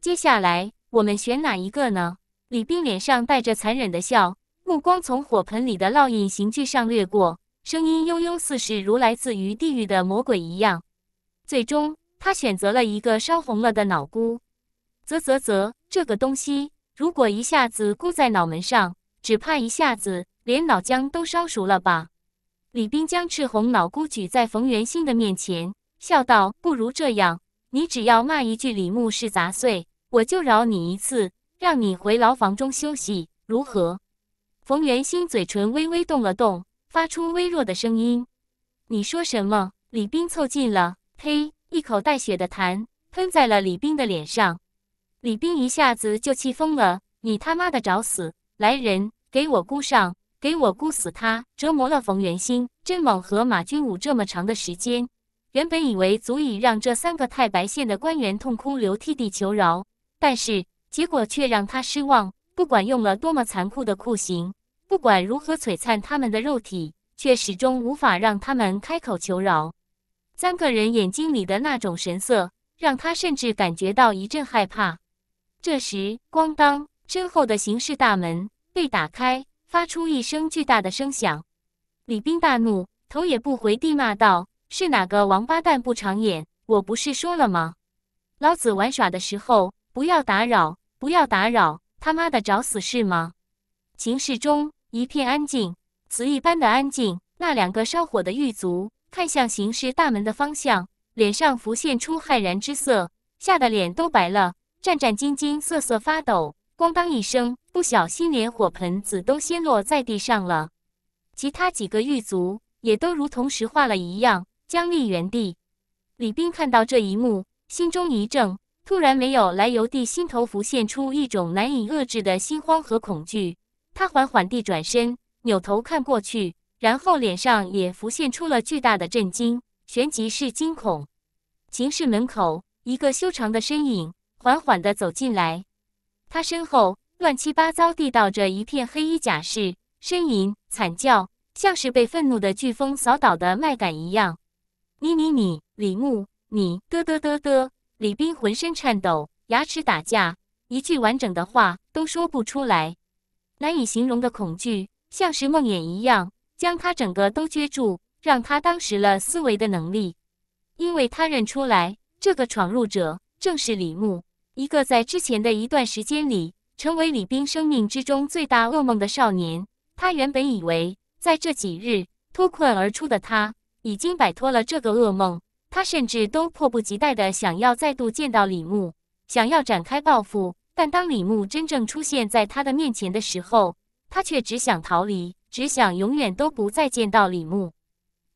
接下来我们选哪一个呢？李冰脸上带着残忍的笑，目光从火盆里的烙印刑具上掠过。声音悠悠，似是如来自于地狱的魔鬼一样。最终，他选择了一个烧红了的脑菇。啧啧啧，这个东西如果一下子箍在脑门上，只怕一下子连脑浆都烧熟了吧？李斌将赤红脑菇举在冯元兴的面前，笑道：“不如这样，你只要骂一句‘李牧是杂碎’，我就饶你一次，让你回牢房中休息，如何？”冯元兴嘴唇微微动了动。发出微弱的声音，你说什么？李斌凑近了，呸！一口带血的痰喷在了李斌的脸上，李斌一下子就气疯了。你他妈的找死！来人，给我箍上，给我箍死他！折磨了冯元兴、甄猛和马军武这么长的时间，原本以为足以让这三个太白县的官员痛哭流涕地求饶，但是结果却让他失望。不管用了多么残酷的酷刑。不管如何璀璨，他们的肉体却始终无法让他们开口求饶。三个人眼睛里的那种神色，让他甚至感觉到一阵害怕。这时，咣当，身后的刑事大门被打开，发出一声巨大的声响。李斌大怒，头也不回地骂道：“是哪个王八蛋不长眼？我不是说了吗？老子玩耍的时候不要打扰，不要打扰，他妈的找死是吗？”情事中。一片安静，死一般的安静。那两个烧火的狱卒看向刑事大门的方向，脸上浮现出骇然之色，吓得脸都白了，战战兢兢，瑟瑟发抖。咣当一声，不小心连火盆子都掀落在地上了。其他几个狱卒也都如同石化了一样僵立原地。李斌看到这一幕，心中一怔，突然没有来由地心头浮现出一种难以遏制的心慌和恐惧。他缓缓地转身，扭头看过去，然后脸上也浮现出了巨大的震惊，旋即是惊恐。寝室门口，一个修长的身影缓缓地走进来，他身后乱七八糟地倒着一片黑衣甲士，呻吟惨叫，像是被愤怒的飓风扫倒的麦秆一样。你你你，李牧！你嘚嘚嘚嘚！李斌浑身颤抖，牙齿打架，一句完整的话都说不出来。难以形容的恐惧，像是梦魇一样，将他整个都攫住，让他当时了思维的能力。因为他认出来，这个闯入者正是李牧，一个在之前的一段时间里，成为李冰生命之中最大噩梦的少年。他原本以为，在这几日脱困而出的他，已经摆脱了这个噩梦。他甚至都迫不及待地想要再度见到李牧，想要展开报复。但当李牧真正出现在他的面前的时候，他却只想逃离，只想永远都不再见到李牧。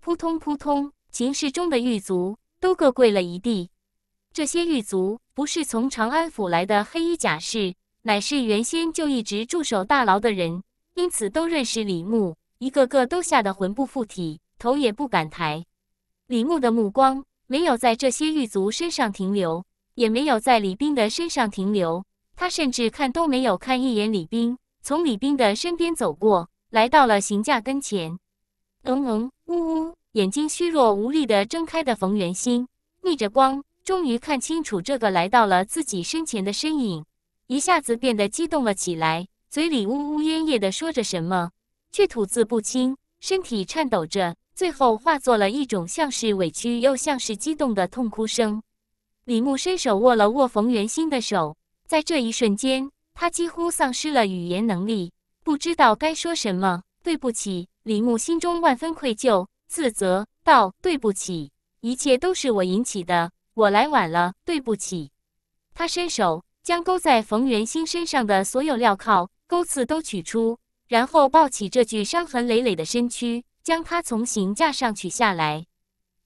扑通扑通，秦氏中的狱卒都各跪了一地。这些狱卒不是从长安府来的黑衣甲士，乃是原先就一直驻守大牢的人，因此都认识李牧，一个个都吓得魂不附体，头也不敢抬。李牧的目光没有在这些狱卒身上停留，也没有在李斌的身上停留。他甚至看都没有看一眼李斌，从李斌的身边走过，来到了刑架跟前。嗯嗯，呜呜，眼睛虚弱无力的睁开的冯元心，逆着光，终于看清楚这个来到了自己身前的身影，一下子变得激动了起来，嘴里呜呜咽咽的说着什么，却吐字不清，身体颤抖着，最后化作了一种像是委屈又像是激动的痛哭声。李牧伸手握了握冯元心的手。在这一瞬间，他几乎丧失了语言能力，不知道该说什么。对不起，李牧心中万分愧疚，自责道：“对不起，一切都是我引起的，我来晚了，对不起。”他伸手将勾在冯元兴身上的所有镣铐、钩刺都取出，然后抱起这具伤痕累累的身躯，将他从刑架上取下来，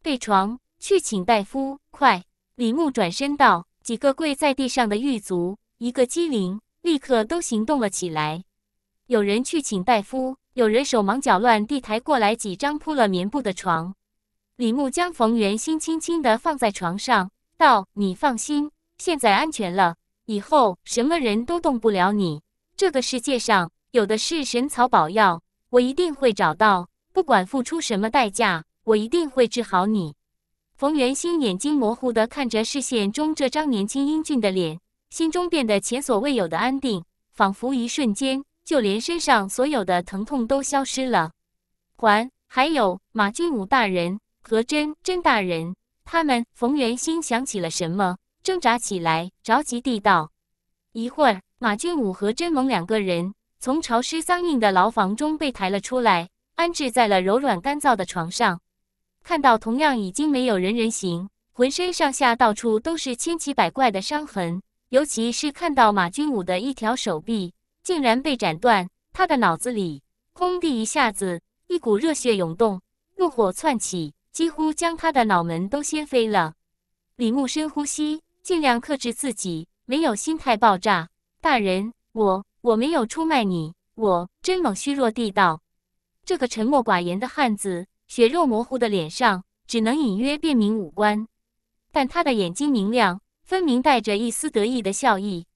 被床去请大夫，快！李牧转身道。几个跪在地上的狱卒一个机灵，立刻都行动了起来。有人去请大夫，有人手忙脚乱地抬过来几张铺了棉布的床。李牧将冯元心轻轻地放在床上，道：“你放心，现在安全了，以后什么人都动不了你。这个世界上有的是神草宝药，我一定会找到，不管付出什么代价，我一定会治好你。”冯元兴眼睛模糊地看着视线中这张年轻英俊的脸，心中变得前所未有的安定，仿佛一瞬间就连身上所有的疼痛都消失了。还还有马俊武大人和甄甄大人他们，冯元兴想起了什么，挣扎起来，着急地道：“一会儿，马俊武和甄猛两个人从潮湿脏硬的牢房中被抬了出来，安置在了柔软干燥的床上。”看到同样已经没有人人形，浑身上下到处都是千奇百怪的伤痕，尤其是看到马军武的一条手臂竟然被斩断，他的脑子里空地一下子一股热血涌动，怒火窜起，几乎将他的脑门都掀飞了。李牧深呼吸，尽量克制自己，没有心态爆炸。大人，我我没有出卖你，我真猛虚弱地道，这个沉默寡言的汉子。血肉模糊的脸上只能隐约辨明五官，但他的眼睛明亮，分明带着一丝得意的笑意，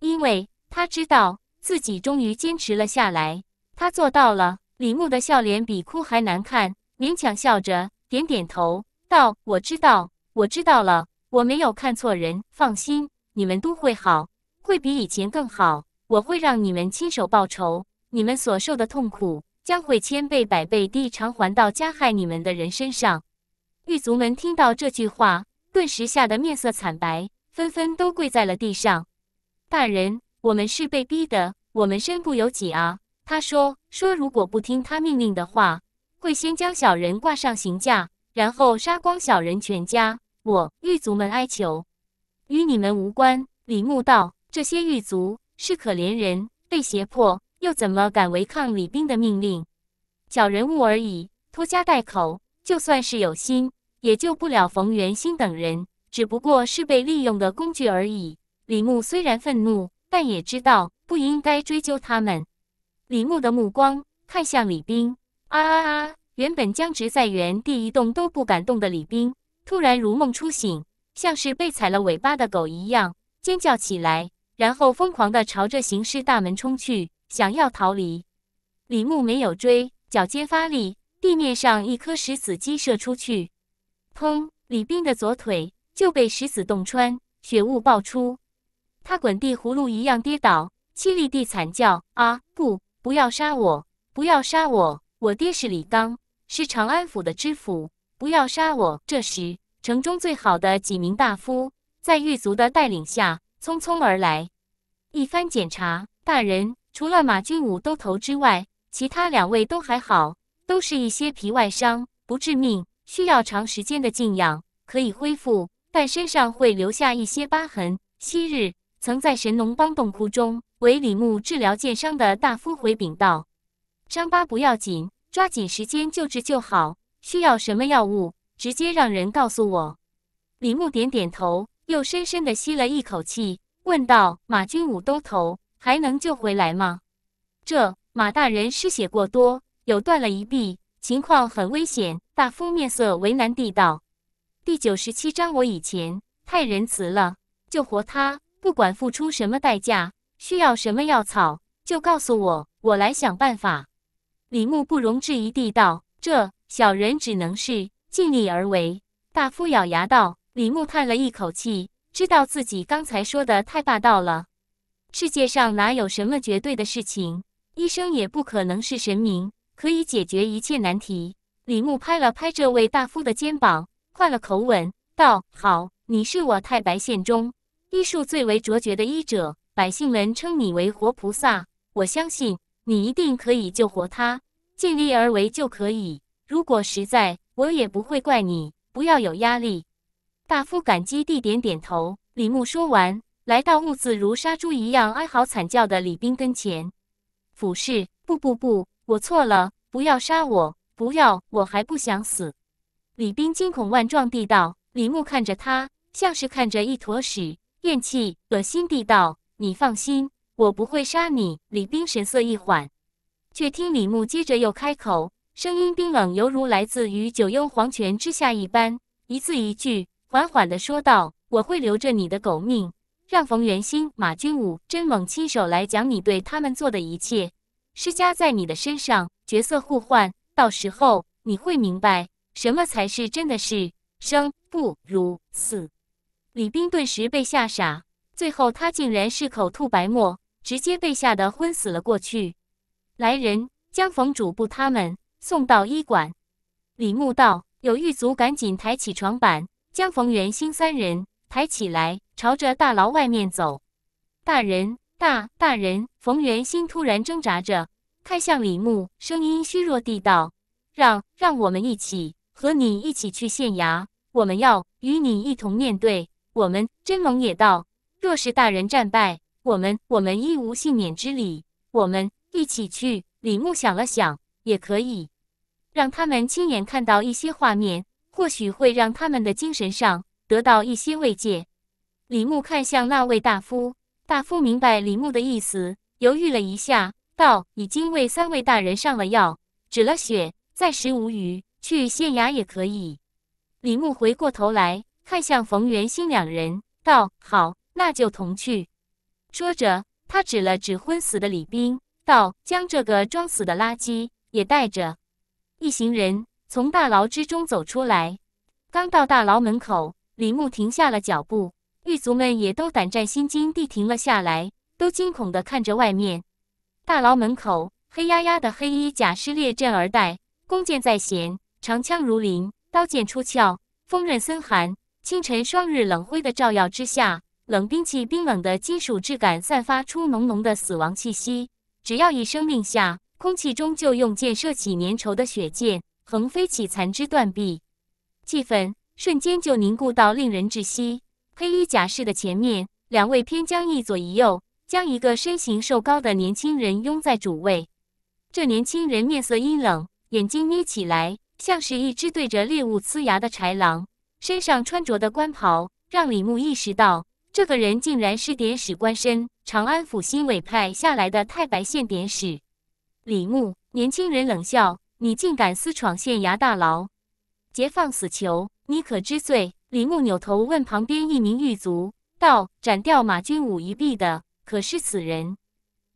因为他知道自己终于坚持了下来，他做到了。李牧的笑脸比哭还难看，勉强笑着点点头，道：“我知道，我知道了，我没有看错人，放心，你们都会好，会比以前更好，我会让你们亲手报仇，你们所受的痛苦。”将会千倍百倍地偿还到加害你们的人身上。狱卒们听到这句话，顿时吓得面色惨白，纷纷都跪在了地上。大人，我们是被逼的，我们身不由己啊！他说，说如果不听他命令的话，会先将小人挂上刑架，然后杀光小人全家。我，狱卒们哀求，与你们无关。李牧道：“这些狱卒是可怜人，被胁迫。”又怎么敢违抗李冰的命令？小人物而已，拖家带口，就算是有心，也救不了冯元兴等人，只不过是被利用的工具而已。李牧虽然愤怒，但也知道不应该追究他们。李牧的目光看向李冰，啊啊啊！原本僵直在原地一动都不敢动的李冰，突然如梦初醒，像是被踩了尾巴的狗一样尖叫起来，然后疯狂地朝着刑尸大门冲去。想要逃离，李牧没有追，脚尖发力，地面上一颗石子击射出去，砰！李斌的左腿就被石子洞穿，血雾爆出，他滚地葫芦一样跌倒，凄厉地惨叫：“啊！不，不要杀我，不要杀我！我爹是李刚，是长安府的知府，不要杀我！”这时，城中最好的几名大夫在狱卒的带领下匆匆而来，一番检查，大人。除了马军武兜头之外，其他两位都还好，都是一些皮外伤，不致命，需要长时间的静养可以恢复，但身上会留下一些疤痕。昔日曾在神农帮洞窟中为李牧治疗剑伤的大夫回禀道：“伤疤不要紧，抓紧时间救治就好。需要什么药物，直接让人告诉我。”李牧点点头，又深深的吸了一口气，问道：“马军武兜头。”还能救回来吗？这马大人失血过多，有断了一臂，情况很危险。大夫面色为难地道：“第九十七章，我以前太仁慈了，救活他，不管付出什么代价，需要什么药草，就告诉我，我来想办法。”李牧不容置疑地道：“这小人只能是尽力而为。”大夫咬牙道。李牧叹了一口气，知道自己刚才说的太霸道了。世界上哪有什么绝对的事情？医生也不可能是神明，可以解决一切难题。李牧拍了拍这位大夫的肩膀，换了口吻道：“好，你是我太白县中医术最为卓绝的医者，百姓们称你为活菩萨。我相信你一定可以救活他，尽力而为就可以。如果实在，我也不会怪你。不要有压力。”大夫感激地点点头。李牧说完。来到兀自如杀猪一样哀嚎惨叫的李斌跟前，俯视，不不不，我错了，不要杀我，不要，我还不想死。李斌惊恐万状地道。李牧看着他，像是看着一坨屎，怨气恶心地道：“你放心，我不会杀你。”李斌神色一缓，却听李牧接着又开口，声音冰冷，犹如来自于九幽黄泉之下一般，一字一句，缓缓地说道：“我会留着你的狗命。”让冯元兴、马军武、甄猛亲手来讲你对他们做的一切施加在你的身上，角色互换，到时候你会明白什么才是真的是生不如死！李冰顿时被吓傻，最后他竟然是口吐白沫，直接被吓得昏死了过去。来人，将冯主簿他们送到医馆。李牧道：“有狱卒赶紧抬起床板，将冯元兴三人。”抬起来，朝着大牢外面走。大人，大大人，冯元心突然挣扎着看向李牧，声音虚弱地道：“让让我们一起，和你一起去县衙。我们要与你一同面对。”我们真龙也道：“若是大人战败，我们我们亦无幸免之理。”我们一起去。李牧想了想，也可以让他们亲眼看到一些画面，或许会让他们的精神上。得到一些慰藉，李牧看向那位大夫，大夫明白李牧的意思，犹豫了一下，道：“已经为三位大人上了药，止了血，暂时无虞，去县衙也可以。”李牧回过头来看向冯元兴两人，道：“好，那就同去。”说着，他指了指昏死的李斌，道：“将这个装死的垃圾也带着。”一行人从大牢之中走出来，刚到大牢门口。李牧停下了脚步，狱卒们也都胆战心惊地停了下来，都惊恐地看着外面大牢门口。黑压压的黑衣甲士列阵而待，弓箭在弦，长枪如林，刀剑出鞘，锋刃森寒。清晨霜日冷辉的照耀之下，冷兵器冰冷的金属质感散发出浓浓的死亡气息。只要一声令下，空气中就用箭射起粘稠的血箭，横飞起残肢断臂。气氛。瞬间就凝固到令人窒息。黑衣甲士的前面，两位偏将一左一右，将一个身形瘦高的年轻人拥在主位。这年轻人面色阴冷，眼睛眯起来，像是一只对着猎物呲牙的豺狼。身上穿着的官袍，让李牧意识到，这个人竟然是典史官身，长安府新委派下来的太白县典史。李牧，年轻人冷笑：“你竟敢私闯县衙大牢，劫放死囚！”你可知罪？李牧扭头问旁边一名狱卒道：“斩掉马军武一臂的可是此人？”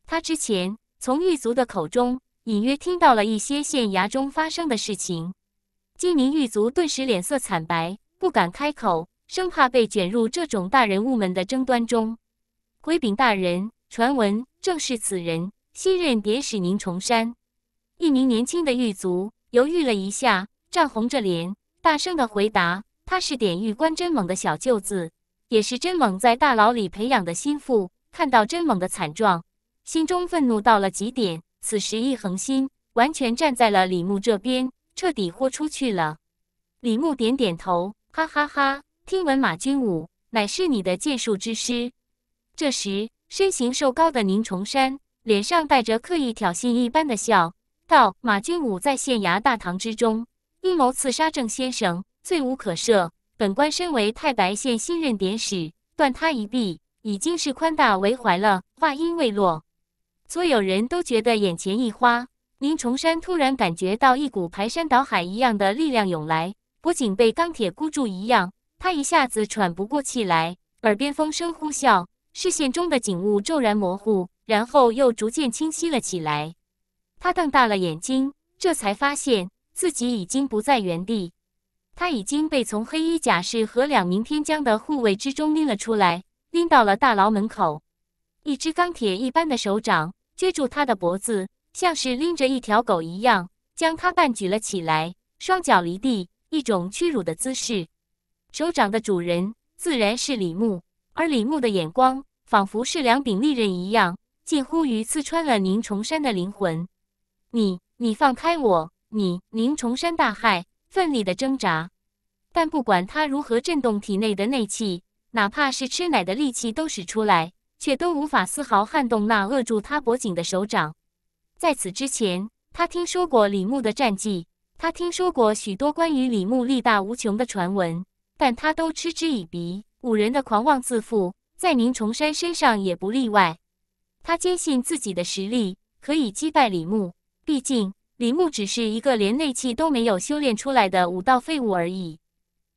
他之前从狱卒的口中隐约听到了一些县衙中发生的事情。金明狱卒顿时脸色惨白，不敢开口，生怕被卷入这种大人物们的争端中。回禀大人，传闻正是此人。新任典史宁崇山，一名年轻的狱卒犹豫了一下，涨红着脸。大声的回答：“他是典狱官真猛的小舅子，也是真猛在大牢里培养的心腹。看到真猛的惨状，心中愤怒到了极点。此时一横心，完全站在了李牧这边，彻底豁出去了。”李牧点点头，哈哈哈！听闻马军武乃是你的剑术之师。这时，身形瘦高的宁崇山脸上带着刻意挑衅一般的笑，道：“马军武在县衙大堂之中。”阴谋刺杀郑先生，罪无可赦。本官身为太白县新任典史，断他一臂，已经是宽大为怀了。话音未落，所有人都觉得眼前一花。林崇山突然感觉到一股排山倒海一样的力量涌来，不仅被钢铁箍住一样，他一下子喘不过气来，耳边风声呼啸，视线中的景物骤然模糊，然后又逐渐清晰了起来。他瞪大了眼睛，这才发现。自己已经不在原地，他已经被从黑衣甲士和两名天将的护卫之中拎了出来，拎到了大牢门口。一只钢铁一般的手掌撅住他的脖子，像是拎着一条狗一样，将他半举了起来，双脚离地，一种屈辱的姿势。手掌的主人自然是李牧，而李牧的眼光仿佛是两柄利刃一样，近乎于刺穿了宁重山的灵魂。“你，你放开我！”你宁崇山大骇，奋力地挣扎，但不管他如何震动体内的内气，哪怕是吃奶的力气都使出来，却都无法丝毫撼动那扼住他脖颈的手掌。在此之前，他听说过李牧的战绩，他听说过许多关于李牧力大无穷的传闻，但他都嗤之以鼻。五人的狂妄自负，在宁崇山身上也不例外。他坚信自己的实力可以击败李牧，毕竟。李牧只是一个连内气都没有修炼出来的武道废物而已，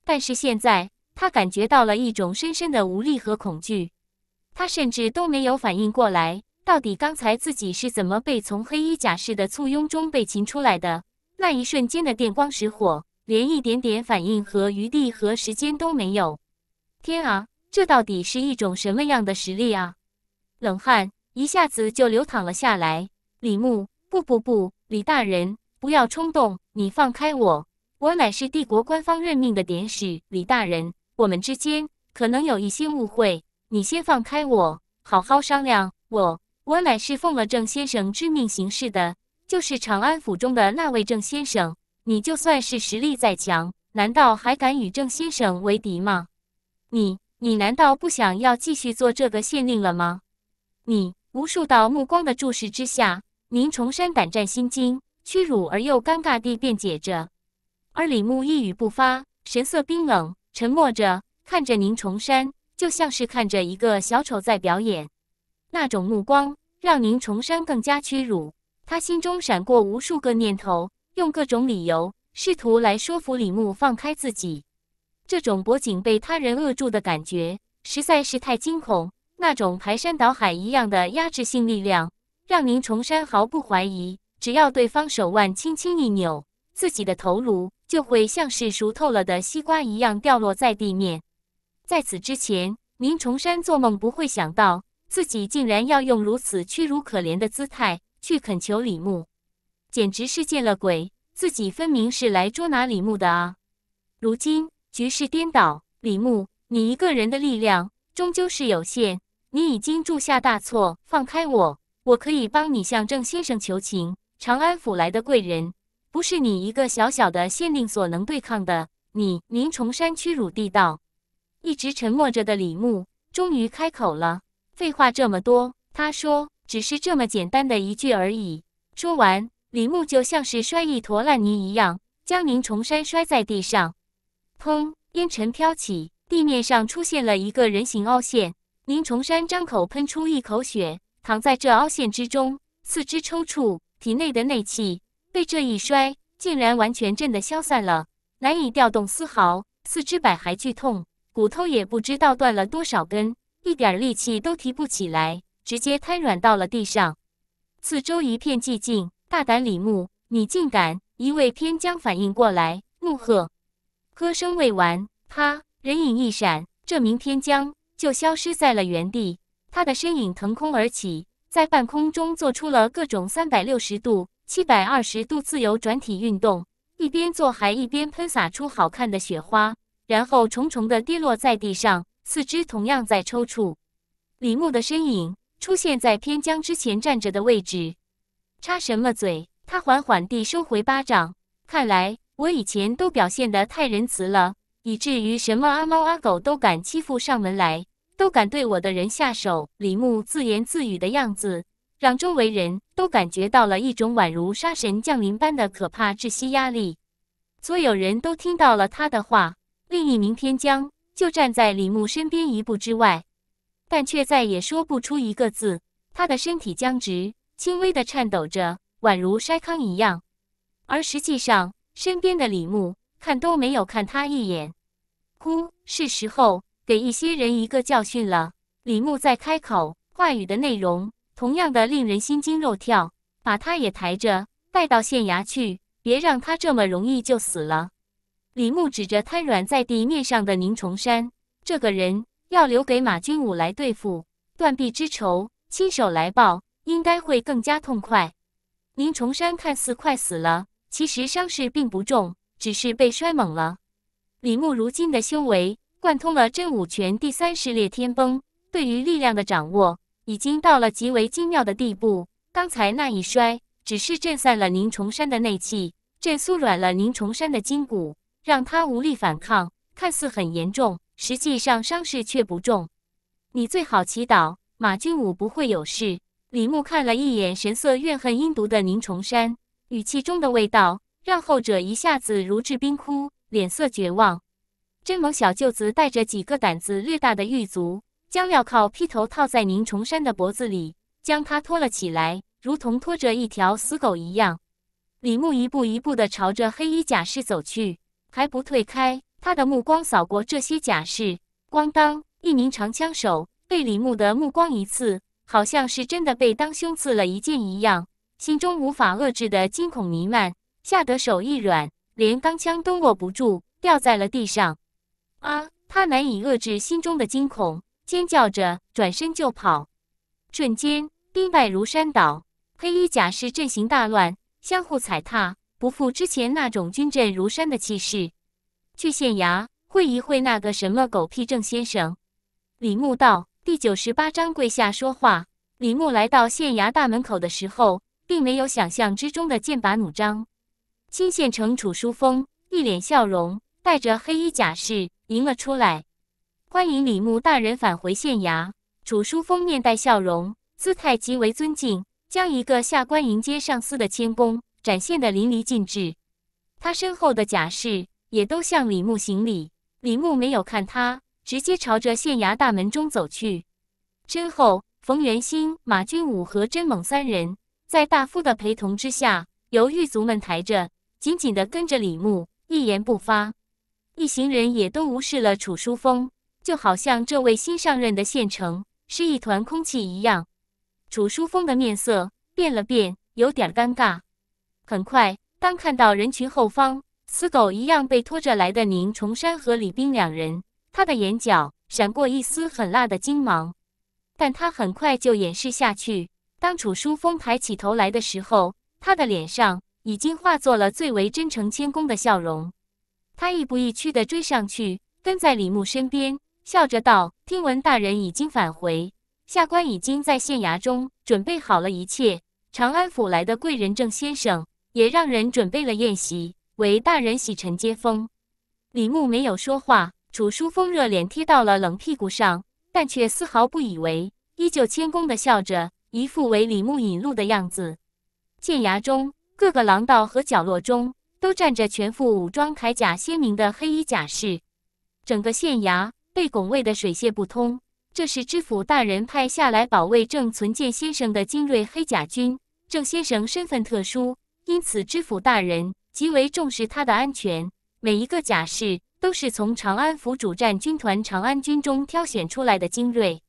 但是现在他感觉到了一种深深的无力和恐惧，他甚至都没有反应过来，到底刚才自己是怎么被从黑衣甲士的簇拥中被擒出来的？那一瞬间的电光石火，连一点点反应和余地和时间都没有。天啊，这到底是一种什么样的实力啊？冷汗一下子就流淌了下来。李牧，不不不！李大人，不要冲动！你放开我，我乃是帝国官方任命的典史。李大人，我们之间可能有一些误会，你先放开我，好好商量。我，我乃是奉了郑先生之命行事的，就是长安府中的那位郑先生。你就算是实力再强，难道还敢与郑先生为敌吗？你，你难道不想要继续做这个县令了吗？你，无数道目光的注视之下。宁重山胆战心惊，屈辱而又尴尬地辩解着，而李牧一语不发，神色冰冷，沉默着看着宁重山，就像是看着一个小丑在表演。那种目光让宁重山更加屈辱，他心中闪过无数个念头，用各种理由试图来说服李牧放开自己。这种脖颈被他人扼住的感觉实在是太惊恐，那种排山倒海一样的压制性力量。让宁重山毫不怀疑，只要对方手腕轻轻一扭，自己的头颅就会像是熟透了的西瓜一样掉落在地面。在此之前，宁重山做梦不会想到自己竟然要用如此屈辱可怜的姿态去恳求李牧，简直是见了鬼！自己分明是来捉拿李牧的啊！如今局势颠倒，李牧，你一个人的力量终究是有限，你已经铸下大错，放开我！我可以帮你向郑先生求情。长安府来的贵人，不是你一个小小的县令所能对抗的。你林崇山屈辱地道，一直沉默着的李牧终于开口了。废话这么多，他说，只是这么简单的一句而已。说完，李牧就像是摔一坨烂泥一样，将林崇山摔在地上。砰！烟尘飘起，地面上出现了一个人形凹陷。林崇山张口喷出一口血。躺在这凹陷之中，四肢抽搐，体内的内气被这一摔，竟然完全震得消散了，难以调动丝毫。四肢百骸剧痛，骨头也不知道断了多少根，一点力气都提不起来，直接瘫软到了地上。四周一片寂静。大胆李牧，你竟敢！一位偏将反应过来，怒喝。歌声未完，啪，人影一闪，这名天将就消失在了原地。他的身影腾空而起，在半空中做出了各种三百六十度、七百二十度自由转体运动，一边做还一边喷洒出好看的雪花，然后重重的跌落在地上，四肢同样在抽搐。李牧的身影出现在偏将之前站着的位置，插什么嘴？他缓缓地收回巴掌，看来我以前都表现得太仁慈了，以至于什么阿猫阿狗都敢欺负上门来。都敢对我的人下手！李牧自言自语的样子，让周围人都感觉到了一种宛如杀神降临般的可怕窒息压力。所有人都听到了他的话。另一名天将就站在李牧身边一步之外，但却再也说不出一个字。他的身体僵直，轻微的颤抖着，宛如筛糠一样。而实际上，身边的李牧看都没有看他一眼。呼，是时候。给一些人一个教训了。李牧再开口，话语的内容同样的令人心惊肉跳。把他也抬着带到县衙去，别让他这么容易就死了。李牧指着瘫软在地面上的宁重山，这个人要留给马军武来对付，断臂之仇亲手来报，应该会更加痛快。宁重山看似快死了，其实伤势并不重，只是被摔懵了。李牧如今的修为。贯通了真武拳第三式裂天崩，对于力量的掌握已经到了极为精妙的地步。刚才那一摔，只是震散了宁重山的内气，震酥软了宁重山的筋骨，让他无力反抗。看似很严重，实际上伤势却不重。你最好祈祷马军武不会有事。李牧看了一眼神色怨恨阴毒的宁重山，语气中的味道让后者一下子如坠冰窟，脸色绝望。甄蒙小舅子带着几个胆子略大的狱卒，将镣铐披头套在宁崇山的脖子里，将他拖了起来，如同拖着一条死狗一样。李牧一步一步地朝着黑衣甲士走去，还不退开。他的目光扫过这些甲士，咣当，一名长枪手被李牧的目光一刺，好像是真的被当胸刺了一剑一样，心中无法遏制的惊恐弥漫，吓得手一软，连钢枪都握不住，掉在了地上。啊！他难以遏制心中的惊恐，尖叫着转身就跑。瞬间兵败如山倒，黑衣甲士阵型大乱，相互踩踏，不复之前那种军阵如山的气势。去县衙会一会那个什么狗屁郑先生。李牧道。第九十八章跪下说话。李牧来到县衙大门口的时候，并没有想象之中的剑拔弩张。新县城楚书风一脸笑容，带着黑衣甲士。迎了出来，欢迎李牧大人返回县衙。楚书峰面带笑容，姿态极为尊敬，将一个下官迎接上司的谦恭展现的淋漓尽致。他身后的甲士也都向李牧行礼。李牧没有看他，直接朝着县衙大门中走去。身后，冯元兴、马军武和甄猛三人，在大夫的陪同之下，由狱卒们抬着，紧紧的跟着李牧，一言不发。一行人也都无视了楚书风，就好像这位新上任的县城是一团空气一样。楚书风的面色变了变，有点尴尬。很快，当看到人群后方死狗一样被拖着来的宁重山和李冰两人，他的眼角闪过一丝狠辣的金芒，但他很快就掩饰下去。当楚书风抬起头来的时候，他的脸上已经化作了最为真诚谦恭的笑容。他亦步亦趋地追上去，跟在李牧身边，笑着道：“听闻大人已经返回，下官已经在县衙中准备好了一切。长安府来的贵人郑先生也让人准备了宴席，为大人洗尘接风。”李牧没有说话，楚书风热脸贴到了冷屁股上，但却丝毫不以为，依旧谦恭地笑着，一副为李牧引路的样子。县衙中各个廊道和角落中。都站着全副武装、铠甲鲜明的黑衣甲士，整个县衙被拱卫的水泄不通。这是知府大人派下来保卫郑存健先生的精锐黑甲军。郑先生身份特殊，因此知府大人极为重视他的安全。每一个甲士都是从长安府主战军团长安军中挑选出来的精锐。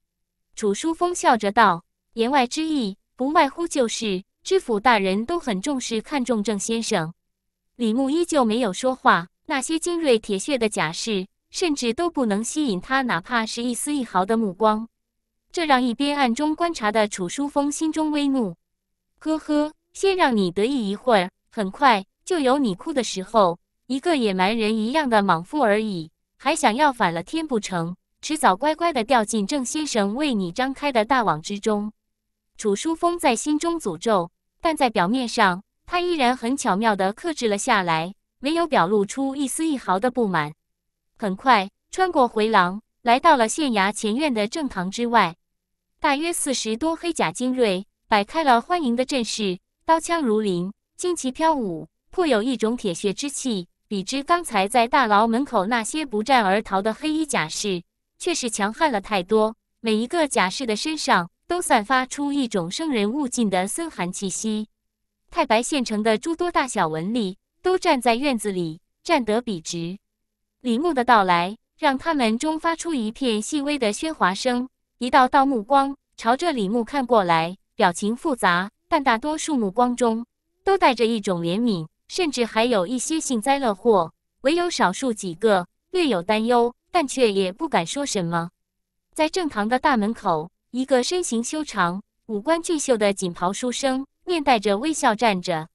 楚书风笑着道：“言外之意，不外乎就是知府大人都很重视、看重郑先生。”李牧依旧没有说话，那些精锐铁血的甲士甚至都不能吸引他哪怕是一丝一毫的目光，这让一边暗中观察的楚书风心中微怒。呵呵，先让你得意一会儿，很快就有你哭的时候。一个野蛮人一样的莽夫而已，还想要反了天不成？迟早乖乖的掉进郑先生为你张开的大网之中。楚书风在心中诅咒，但在表面上。他依然很巧妙地克制了下来，没有表露出一丝一毫的不满。很快穿过回廊，来到了县衙前院的正堂之外。大约四十多黑甲精锐摆开了欢迎的阵势，刀枪如林，旌旗飘舞，颇有一种铁血之气。比之刚才在大牢门口那些不战而逃的黑衣甲士，却是强悍了太多。每一个甲士的身上都散发出一种生人勿近的森寒气息。太白县城的诸多大小文吏都站在院子里，站得笔直。李牧的到来让他们中发出一片细微的喧哗声，一道道目光朝着李牧看过来，表情复杂，但大多数目光中都带着一种怜悯，甚至还有一些幸灾乐祸。唯有少数几个略有担忧，但却也不敢说什么。在正堂的大门口，一个身形修长、五官俊秀的锦袍书生。面带着微笑站着，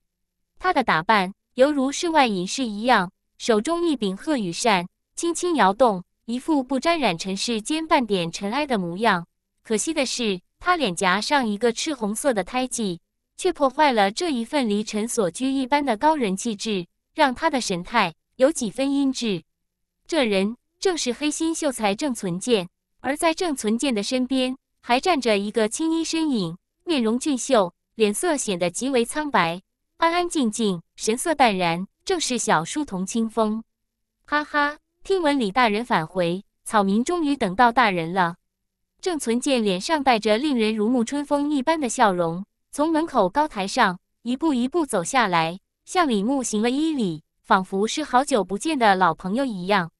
他的打扮犹如世外隐士一样，手中一柄鹤羽扇轻轻摇动，一副不沾染尘世间半点尘埃的模样。可惜的是，他脸颊上一个赤红色的胎记，却破坏了这一份离尘所居一般的高人气质，让他的神态有几分阴质。这人正是黑心秀才郑存健，而在郑存健的身边还站着一个青衣身影，面容俊秀。脸色显得极为苍白，安安静静，神色淡然，正是小书童清风。哈哈，听闻李大人返回，草民终于等到大人了。郑存健脸上带着令人如沐春风一般的笑容，从门口高台上一步一步走下来，向李牧行了一礼，仿佛是好久不见的老朋友一样。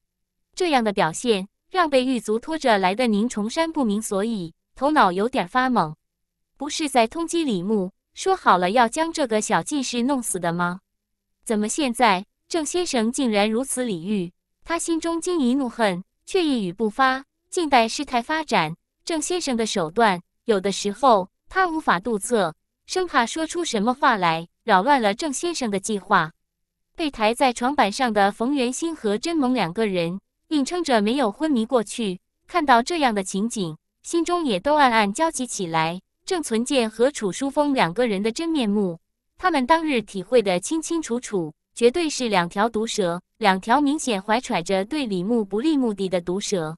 这样的表现让被狱卒拖着来的宁重山不明所以，头脑有点发懵。不是在通缉李牧，说好了要将这个小进士弄死的吗？怎么现在郑先生竟然如此礼遇？他心中惊疑怒恨，却一语不发，静待事态发展。郑先生的手段，有的时候他无法度测，生怕说出什么话来扰乱了郑先生的计划。被抬在床板上的冯元兴和甄萌两个人硬撑着没有昏迷过去，看到这样的情景，心中也都暗暗焦急起来。郑存健和楚书峰两个人的真面目，他们当日体会的清清楚楚，绝对是两条毒蛇，两条明显怀揣着对李牧不利目的的毒蛇。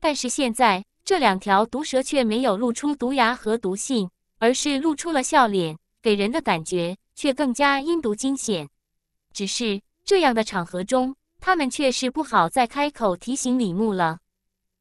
但是现在，这两条毒蛇却没有露出毒牙和毒性，而是露出了笑脸，给人的感觉却更加阴毒惊险。只是这样的场合中，他们却是不好再开口提醒李牧了。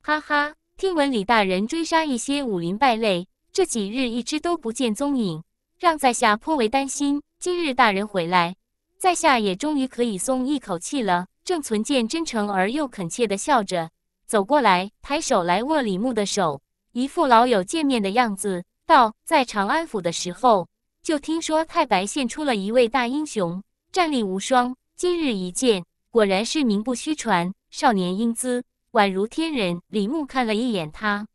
哈哈，听闻李大人追杀一些武林败类。这几日一只都不见踪影，让在下颇为担心。今日大人回来，在下也终于可以松一口气了。郑存健真诚而又恳切地笑着走过来，抬手来握李牧的手，一副老友见面的样子，道：“在长安府的时候，就听说太白献出了一位大英雄，战力无双。今日一见，果然是名不虚传，少年英姿，宛如天人。”李牧看了一眼他，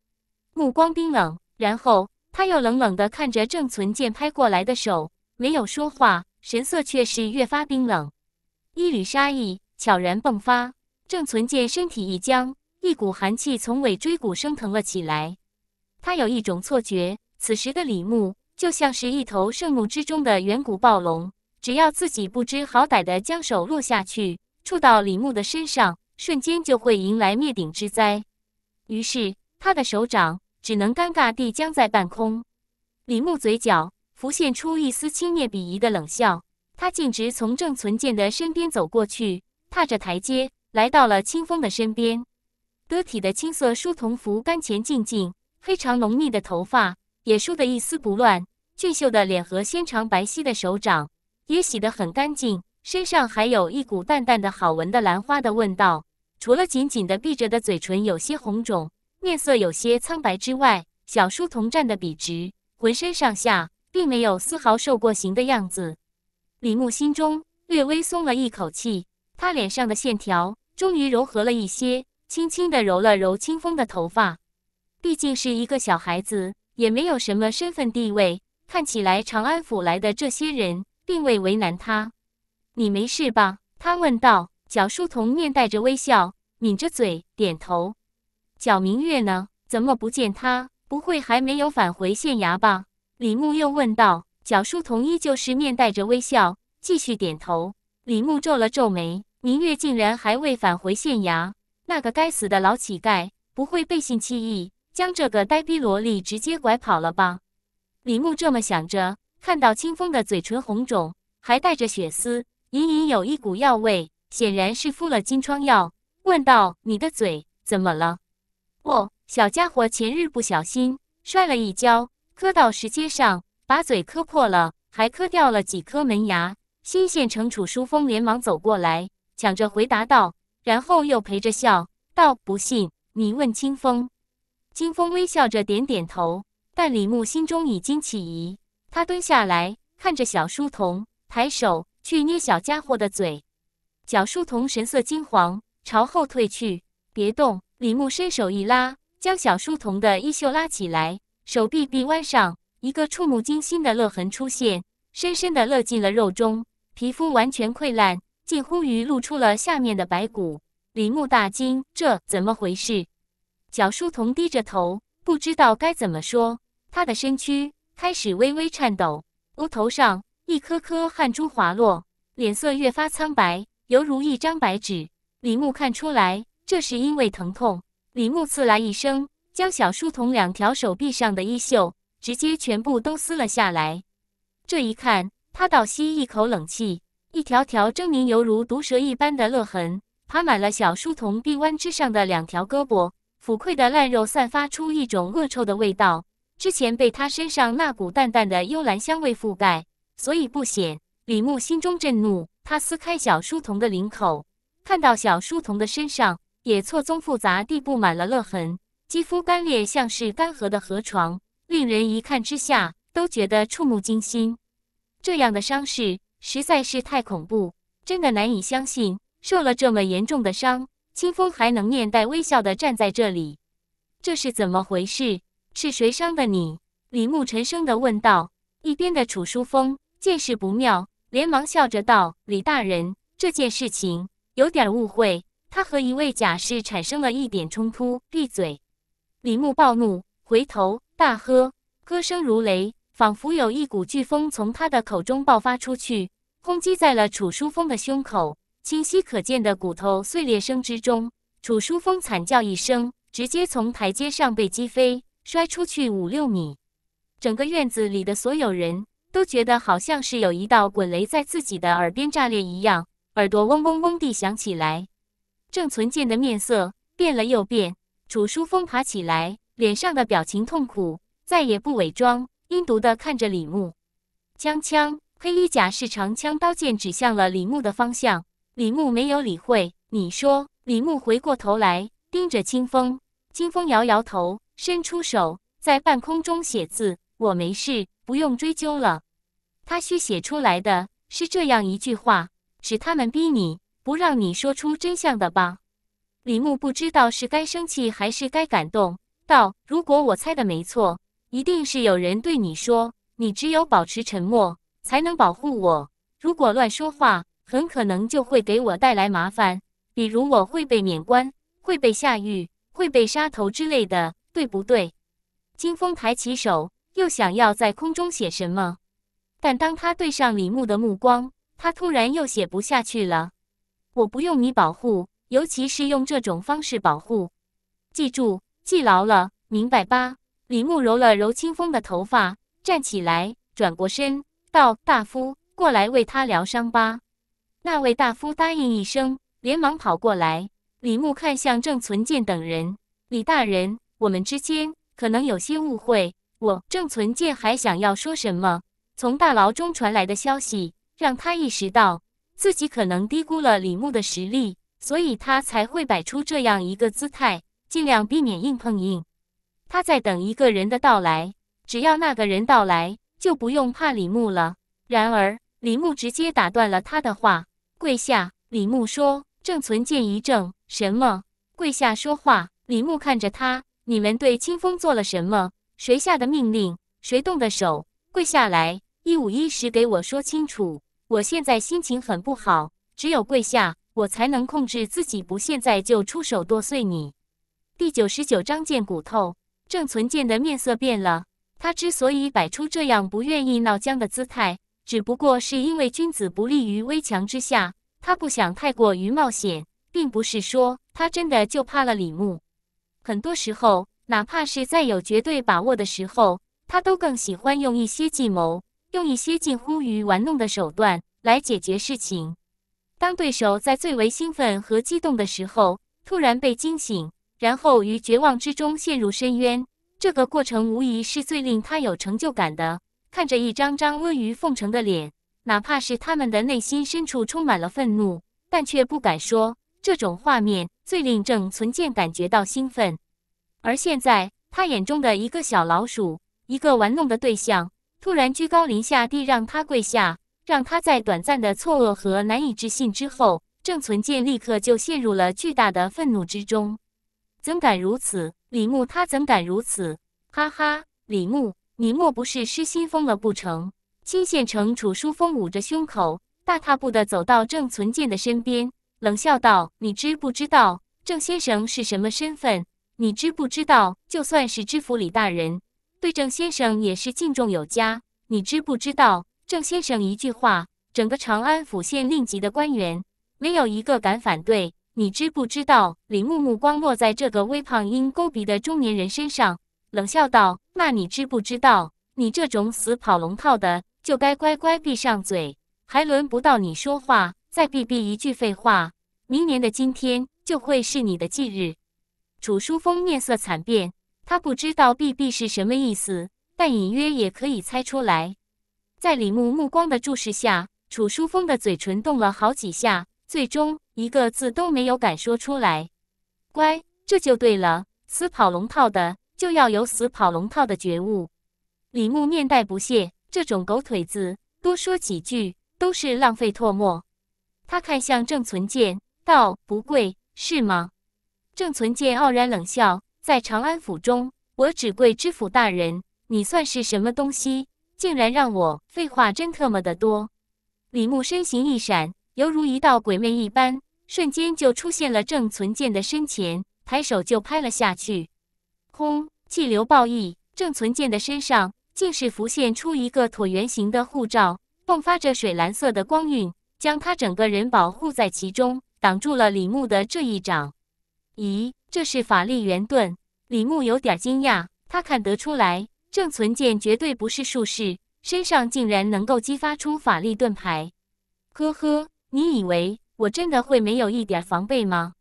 目光冰冷。然后他又冷冷地看着郑存健拍过来的手，没有说话，神色却是越发冰冷，一缕杀意悄然迸发。郑存健身体一僵，一股寒气从尾椎骨升腾了起来。他有一种错觉，此时的李牧就像是一头圣怒之中的远古暴龙，只要自己不知好歹的将手落下去，触到李牧的身上，瞬间就会迎来灭顶之灾。于是他的手掌。只能尴尬地僵在半空。李牧嘴角浮现出一丝轻蔑鄙夷的冷笑，他径直从郑存健的身边走过去，踏着台阶来到了清风的身边。得体的青色书童服干前净净，非常浓密的头发也梳得一丝不乱，俊秀的脸和纤长白皙的手掌也洗得很干净，身上还有一股淡淡的好闻的兰花的问道，除了紧紧的闭着的嘴唇有些红肿。面色有些苍白之外，小书童站得笔直，浑身上下并没有丝毫受过刑的样子。李牧心中略微松了一口气，他脸上的线条终于柔和了一些，轻轻地揉了揉清风的头发。毕竟是一个小孩子，也没有什么身份地位，看起来长安府来的这些人并未为难他。你没事吧？他问道。小书童面带着微笑，抿着嘴点头。皎明月呢？怎么不见他？不会还没有返回县衙吧？李牧又问道。皎书童依旧是面带着微笑，继续点头。李牧皱了皱眉，明月竟然还未返回县衙。那个该死的老乞丐不会背信弃义，将这个呆逼萝莉直接拐跑了吧？李牧这么想着，看到清风的嘴唇红肿，还带着血丝，隐隐有一股药味，显然是敷了金疮药，问道：“你的嘴怎么了？”小家伙前日不小心摔了一跤，磕到石阶上，把嘴磕破了，还磕掉了几颗门牙。新县城楚书风连忙走过来，抢着回答道，然后又陪着笑道：“不信你问清风。”清风微笑着点点头，但李牧心中已经起疑。他蹲下来，看着小书童，抬手去捏小家伙的嘴。小书童神色惊慌，朝后退去：“别动。”李牧伸手一拉，将小书童的衣袖拉起来，手臂臂弯上一个触目惊心的勒痕出现，深深的勒进了肉中，皮肤完全溃烂，近乎于露出了下面的白骨。李牧大惊，这怎么回事？小书童低着头，不知道该怎么说，他的身躯开始微微颤抖，额头上一颗颗汗珠滑落，脸色越发苍白，犹如一张白纸。李牧看出来。这是因为疼痛，李牧刺来一声，将小书童两条手臂上的衣袖直接全部都撕了下来。这一看，他倒吸一口冷气，一条条狰狞犹如毒蛇一般的勒痕，爬满了小书童臂弯之上的两条胳膊，腐溃的烂肉散发出一种恶臭的味道。之前被他身上那股淡淡的幽兰香味覆盖，所以不显。李牧心中震怒，他撕开小书童的领口，看到小书童的身上。也错综复杂地布满了勒痕，肌肤干裂，像是干涸的河床，令人一看之下都觉得触目惊心。这样的伤势实在是太恐怖，真的难以相信，受了这么严重的伤，清风还能面带微笑的站在这里，这是怎么回事？是谁伤的你？李牧沉声的问道。一边的楚书风见势不妙，连忙笑着道：“李大人，这件事情有点误会。”他和一位甲士产生了一点冲突。闭嘴！李牧暴怒，回头大喝，歌声如雷，仿佛有一股飓风从他的口中爆发出去，轰击在了楚书风的胸口。清晰可见的骨头碎裂声之中，楚书风惨叫一声，直接从台阶上被击飞，摔出去五六米。整个院子里的所有人都觉得好像是有一道滚雷在自己的耳边炸裂一样，耳朵嗡嗡嗡地响起来。郑存健的面色变了又变，楚书风爬起来，脸上的表情痛苦，再也不伪装，阴毒的看着李牧。枪枪，黑衣甲士长枪刀剑指向了李牧的方向。李牧没有理会。你说，李牧回过头来盯着清风，清风摇摇头，伸出手在半空中写字：“我没事，不用追究了。”他虚写出来的是这样一句话：“使他们逼你。”不让你说出真相的吧，李牧不知道是该生气还是该感动。道，如果我猜的没错，一定是有人对你说，你只有保持沉默才能保护我。如果乱说话，很可能就会给我带来麻烦，比如我会被免官，会被下狱，会被杀头之类的，对不对？金风抬起手，又想要在空中写什么，但当他对上李牧的目光，他突然又写不下去了。我不用你保护，尤其是用这种方式保护。记住，记牢了，明白吧？李牧揉了揉清风的头发，站起来，转过身，道：“大夫，过来为他疗伤吧。”那位大夫答应一声，连忙跑过来。李牧看向郑存健等人：“李大人，我们之间可能有些误会。”我郑存健还想要说什么，从大牢中传来的消息让他意识到。自己可能低估了李牧的实力，所以他才会摆出这样一个姿态，尽量避免硬碰硬。他在等一个人的到来，只要那个人到来，就不用怕李牧了。然而，李牧直接打断了他的话：“跪下！”李牧说：“郑存剑一怔，什么？跪下说话？”李牧看着他：“你们对清风做了什么？谁下的命令？谁动的手？跪下来，一五一十给我说清楚。”我现在心情很不好，只有跪下，我才能控制自己不现在就出手剁碎你。第九十九章见骨头。郑存健的面色变了。他之所以摆出这样不愿意闹僵的姿态，只不过是因为君子不立于危墙之下，他不想太过于冒险，并不是说他真的就怕了李牧。很多时候，哪怕是再有绝对把握的时候，他都更喜欢用一些计谋。用一些近乎于玩弄的手段来解决事情。当对手在最为兴奋和激动的时候，突然被惊醒，然后于绝望之中陷入深渊，这个过程无疑是最令他有成就感的。看着一张张阿谀奉承的脸，哪怕是他们的内心深处充满了愤怒，但却不敢说，这种画面最令郑存健感觉到兴奋。而现在，他眼中的一个小老鼠，一个玩弄的对象。突然居高临下地让他跪下，让他在短暂的错愕和难以置信之后，郑存建立刻就陷入了巨大的愤怒之中。怎敢如此，李牧？他怎敢如此？哈哈，李牧，你莫不是失心疯了不成？清县城楚书风捂着胸口，大踏步地走到郑存建的身边，冷笑道：“你知不知道郑先生是什么身份？你知不知道，就算是知府李大人。”对郑先生也是敬重有加，你知不知道？郑先生一句话，整个长安府县令级的官员没有一个敢反对。你知不知道？李牧目光落在这个微胖、因勾鼻的中年人身上，冷笑道：“那你知不知道？你这种死跑龙套的，就该乖乖闭上嘴，还轮不到你说话。再哔哔一句废话，明年的今天就会是你的忌日。”楚书风面色惨变。他不知道“ BB 是什么意思，但隐约也可以猜出来。在李牧目光的注视下，楚书峰的嘴唇动了好几下，最终一个字都没有敢说出来。乖，这就对了。死跑龙套的就要有死跑龙套的觉悟。李牧面带不屑：“这种狗腿子，多说几句都是浪费唾沫。”他看向郑存健，道：“不贵，是吗？”郑存健傲然冷笑。在长安府中，我只跪知府大人，你算是什么东西？竟然让我废话真特么的多！李牧身形一闪，犹如一道鬼魅一般，瞬间就出现了郑存健的身前，抬手就拍了下去。轰！气流暴溢，郑存健的身上竟是浮现出一个椭圆形的护罩，迸发着水蓝色的光晕，将他整个人保护在其中，挡住了李牧的这一掌。咦？这是法力圆盾，李牧有点惊讶，他看得出来，郑存健绝对不是术士，身上竟然能够激发出法力盾牌。呵呵，你以为我真的会没有一点防备吗？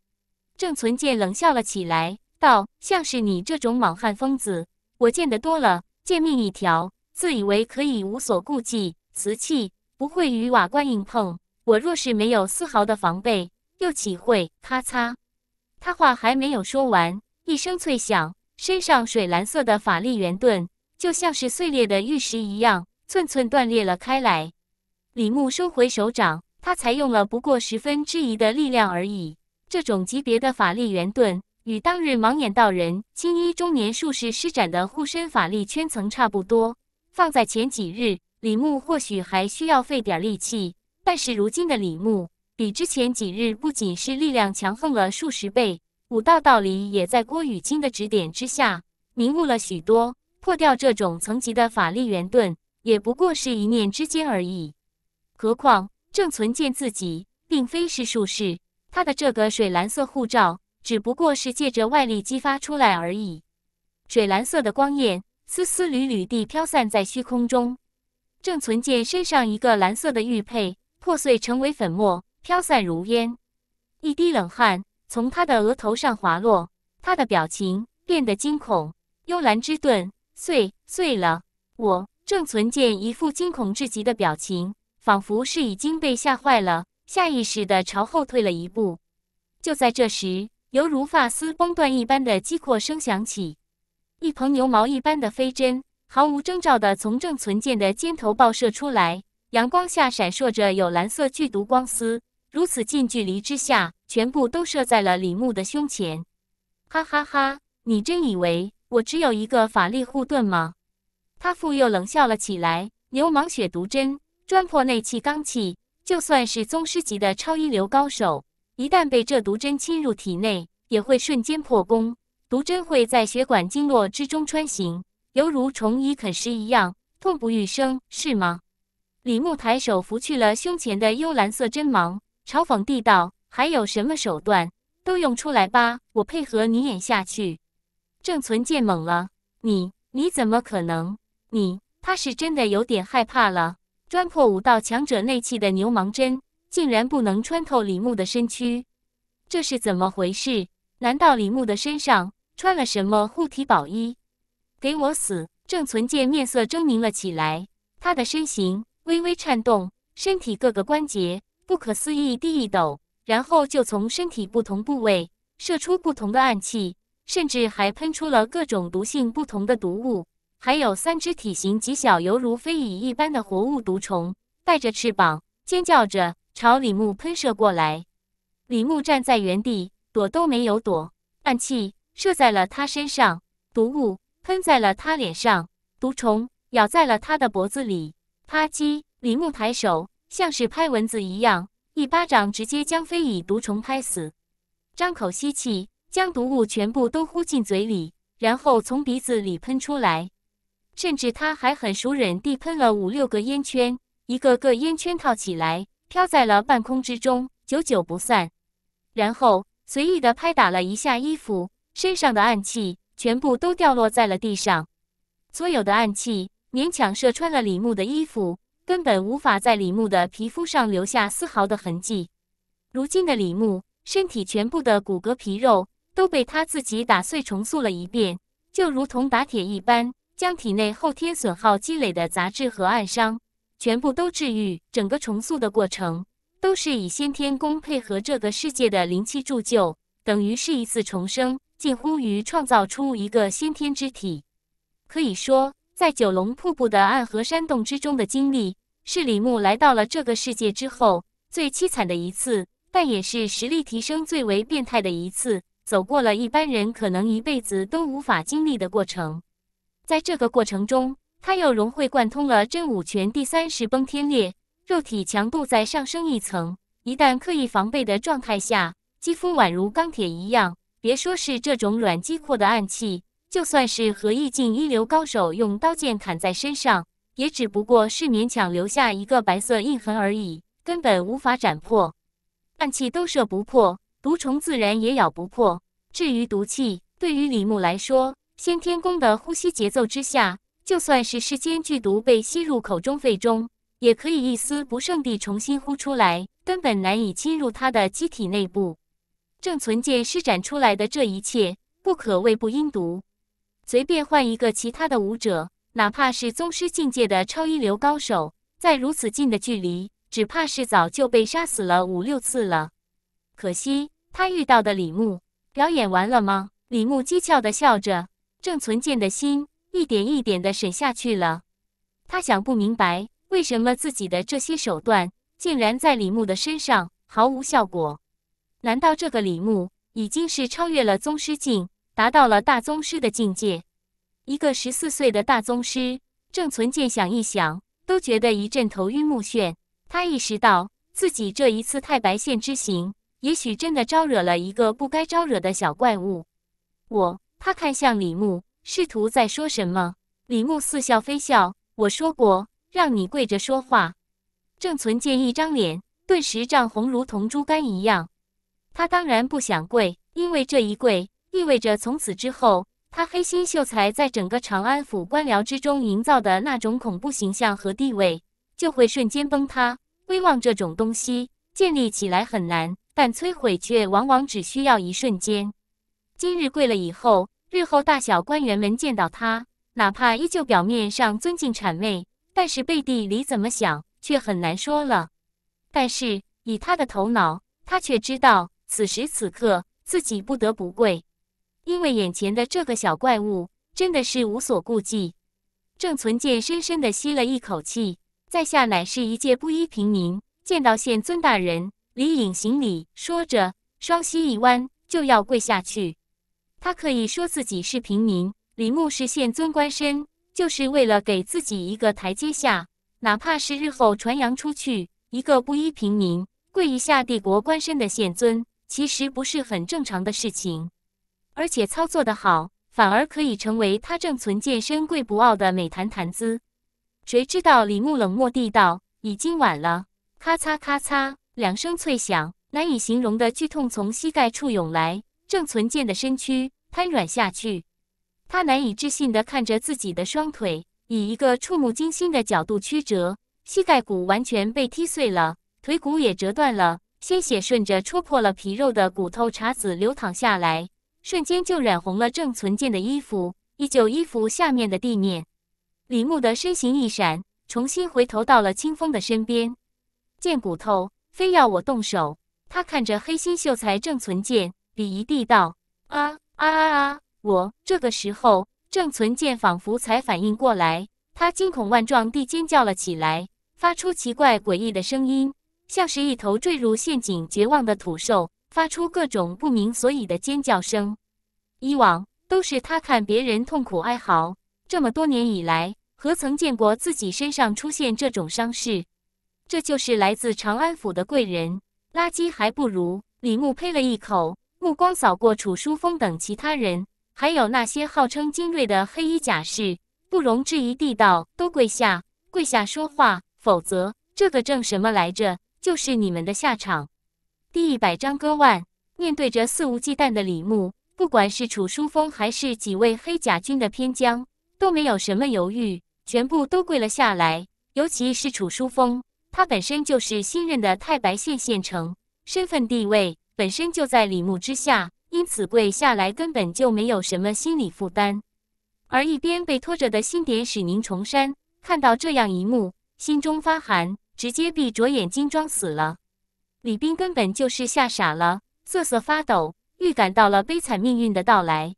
郑存健冷笑了起来，道：“像是你这种莽汉疯子，我见得多了，贱命一条，自以为可以无所顾忌，瓷器不会与瓦罐硬碰。我若是没有丝毫的防备，又岂会？咔嚓！”他话还没有说完，一声脆响，身上水蓝色的法力圆盾就像是碎裂的玉石一样，寸寸断裂了开来。李牧收回手掌，他才用了不过十分之一的力量而已。这种级别的法力圆盾，与当日盲眼道人、青衣中年术士施展的护身法力圈层差不多。放在前几日，李牧或许还需要费点力气，但是如今的李牧。比之前几日，不仅是力量强横了数十倍，武道道理也在郭宇清的指点之下明悟了许多。破掉这种层级的法力圆盾，也不过是一念之间而已。何况郑存健自己并非是术士，他的这个水蓝色护罩，只不过是借着外力激发出来而已。水蓝色的光焰丝丝缕缕地飘散在虚空中。郑存健身上一个蓝色的玉佩破碎成为粉末。飘散如烟，一滴冷汗从他的额头上滑落，他的表情变得惊恐。幽兰之盾碎碎了，我郑存健一副惊恐至极的表情，仿佛是已经被吓坏了，下意识的朝后退了一步。就在这时，犹如发丝崩断一般的击破声响起，一蓬牛毛一般的飞针毫无征兆的从郑存健的肩头爆射出来，阳光下闪烁着有蓝色剧毒光丝。如此近距离之下，全部都射在了李牧的胸前。哈哈哈！你真以为我只有一个法力护盾吗？他复又冷笑了起来。牛虻血毒针专破内气刚气，就算是宗师级的超一流高手，一旦被这毒针侵入体内，也会瞬间破功。毒针会在血管经络之中穿行，犹如虫蚁啃食一样，痛不欲生，是吗？李牧抬手拂去了胸前的幽蓝色针芒。嘲讽地道：“还有什么手段，都用出来吧，我配合你演下去。”郑存健懵了：“你，你怎么可能？你他是真的有点害怕了。专破武道强者内气的牛虻针，竟然不能穿透李牧的身躯，这是怎么回事？难道李牧的身上穿了什么护体宝衣？给我死！”郑存健面色狰狞了起来，他的身形微微颤动，身体各个关节。不可思议地一抖，然后就从身体不同部位射出不同的暗器，甚至还喷出了各种毒性不同的毒物。还有三只体型极小、犹如飞蚁一般的活物毒虫，带着翅膀尖叫着朝李牧喷射过来。李牧站在原地，躲都没有躲。暗器射在了他身上，毒物喷在了他脸上，毒虫咬在了他的脖子里。啪叽！李牧抬手。像是拍蚊子一样，一巴掌直接将飞蚁毒虫拍死。张口吸气，将毒物全部都呼进嘴里，然后从鼻子里喷出来。甚至他还很熟忍地喷了五六个烟圈，一个个烟圈套起来，飘在了半空之中，久久不散。然后随意地拍打了一下衣服，身上的暗器全部都掉落在了地上。所有的暗器勉强射穿了李牧的衣服。根本无法在李牧的皮肤上留下丝毫的痕迹。如今的李牧，身体全部的骨骼皮肉都被他自己打碎重塑了一遍，就如同打铁一般，将体内后天损耗积累的杂质和暗伤全部都治愈。整个重塑的过程，都是以先天功配合这个世界的灵气铸就，等于是一次重生，近乎于创造出一个先天之体。可以说。在九龙瀑布的暗河山洞之中的经历，是李牧来到了这个世界之后最凄惨的一次，但也是实力提升最为变态的一次，走过了一般人可能一辈子都无法经历的过程。在这个过程中，他又融会贯通了真武拳第三式崩天裂，肉体强度再上升一层。一旦刻意防备的状态下，肌肤宛如钢铁一样，别说是这种软机括的暗器。就算是何意境一流高手用刀剑砍在身上，也只不过是勉强留下一个白色印痕而已，根本无法斩破。暗器都射不破，毒虫自然也咬不破。至于毒气，对于李牧来说，先天功的呼吸节奏之下，就算是世间剧毒被吸入口中肺中，也可以一丝不剩地重新呼出来，根本难以侵入他的机体内部。郑存剑施展出来的这一切，不可谓不阴毒。随便换一个其他的武者，哪怕是宗师境界的超一流高手，在如此近的距离，只怕是早就被杀死了五六次了。可惜他遇到的李牧。表演完了吗？李牧讥诮的笑着，郑存剑的心一点一点的沈下去了。他想不明白，为什么自己的这些手段竟然在李牧的身上毫无效果？难道这个李牧已经是超越了宗师境？达到了大宗师的境界，一个十四岁的大宗师，郑存健想一想，都觉得一阵头晕目眩。他意识到自己这一次太白县之行，也许真的招惹了一个不该招惹的小怪物。我，他看向李牧，试图在说什么。李牧似笑非笑：“我说过，让你跪着说话。”郑存健一张脸顿时涨红，如同猪肝一样。他当然不想跪，因为这一跪。意味着从此之后，他黑心秀才在整个长安府官僚之中营造的那种恐怖形象和地位，就会瞬间崩塌。威望这种东西建立起来很难，但摧毁却往往只需要一瞬间。今日跪了以后，日后大小官员们见到他，哪怕依旧表面上尊敬谄媚，但是背地里怎么想，却很难说了。但是以他的头脑，他却知道此时此刻自己不得不跪。因为眼前的这个小怪物真的是无所顾忌，郑存健深深的吸了一口气，在下乃是一介布衣平民，见到县尊大人，李隐行礼，说着，双膝一弯就要跪下去。他可以说自己是平民，李牧是县尊官绅，就是为了给自己一个台阶下，哪怕是日后传扬出去，一个布衣平民跪一下帝国官绅的县尊，其实不是很正常的事情。而且操作的好，反而可以成为他正存健身贵不傲的美谈谈资。谁知道李牧冷漠地道：“已经晚了。”咔嚓咔嚓两声脆响，难以形容的剧痛从膝盖处涌来，正存健的身躯瘫软下去。他难以置信地看着自己的双腿，以一个触目惊心的角度曲折，膝盖骨完全被踢碎了，腿骨也折断了，鲜血顺着戳破了皮肉的骨头茬子流淌下来。瞬间就染红了郑存健的衣服，依旧衣服下面的地面。李牧的身形一闪，重新回头到了清风的身边。见骨头非要我动手，他看着黑心秀才郑存健，鄙夷地道：“啊啊啊！我这个时候，郑存健仿佛才反应过来，他惊恐万状地尖叫了起来，发出奇怪诡异的声音，像是一头坠入陷阱、绝望的土兽。”发出各种不明所以的尖叫声，以往都是他看别人痛苦哀嚎，这么多年以来，何曾见过自己身上出现这种伤势？这就是来自长安府的贵人，垃圾还不如！李牧呸了一口，目光扫过楚书风等其他人，还有那些号称精锐的黑衣甲士，不容置疑地道：“都跪下，跪下说话，否则这个证什么来着，就是你们的下场。”一百张割腕，面对着肆无忌惮的李牧，不管是楚书风还是几位黑甲军的偏将，都没有什么犹豫，全部都跪了下来。尤其是楚书风，他本身就是新任的太白县县城，身份地位本身就在李牧之下，因此跪下来根本就没有什么心理负担。而一边被拖着的新典使宁重山看到这样一幕，心中发寒，直接闭着眼睛装死了。李斌根本就是吓傻了，瑟瑟发抖，预感到了悲惨命运的到来。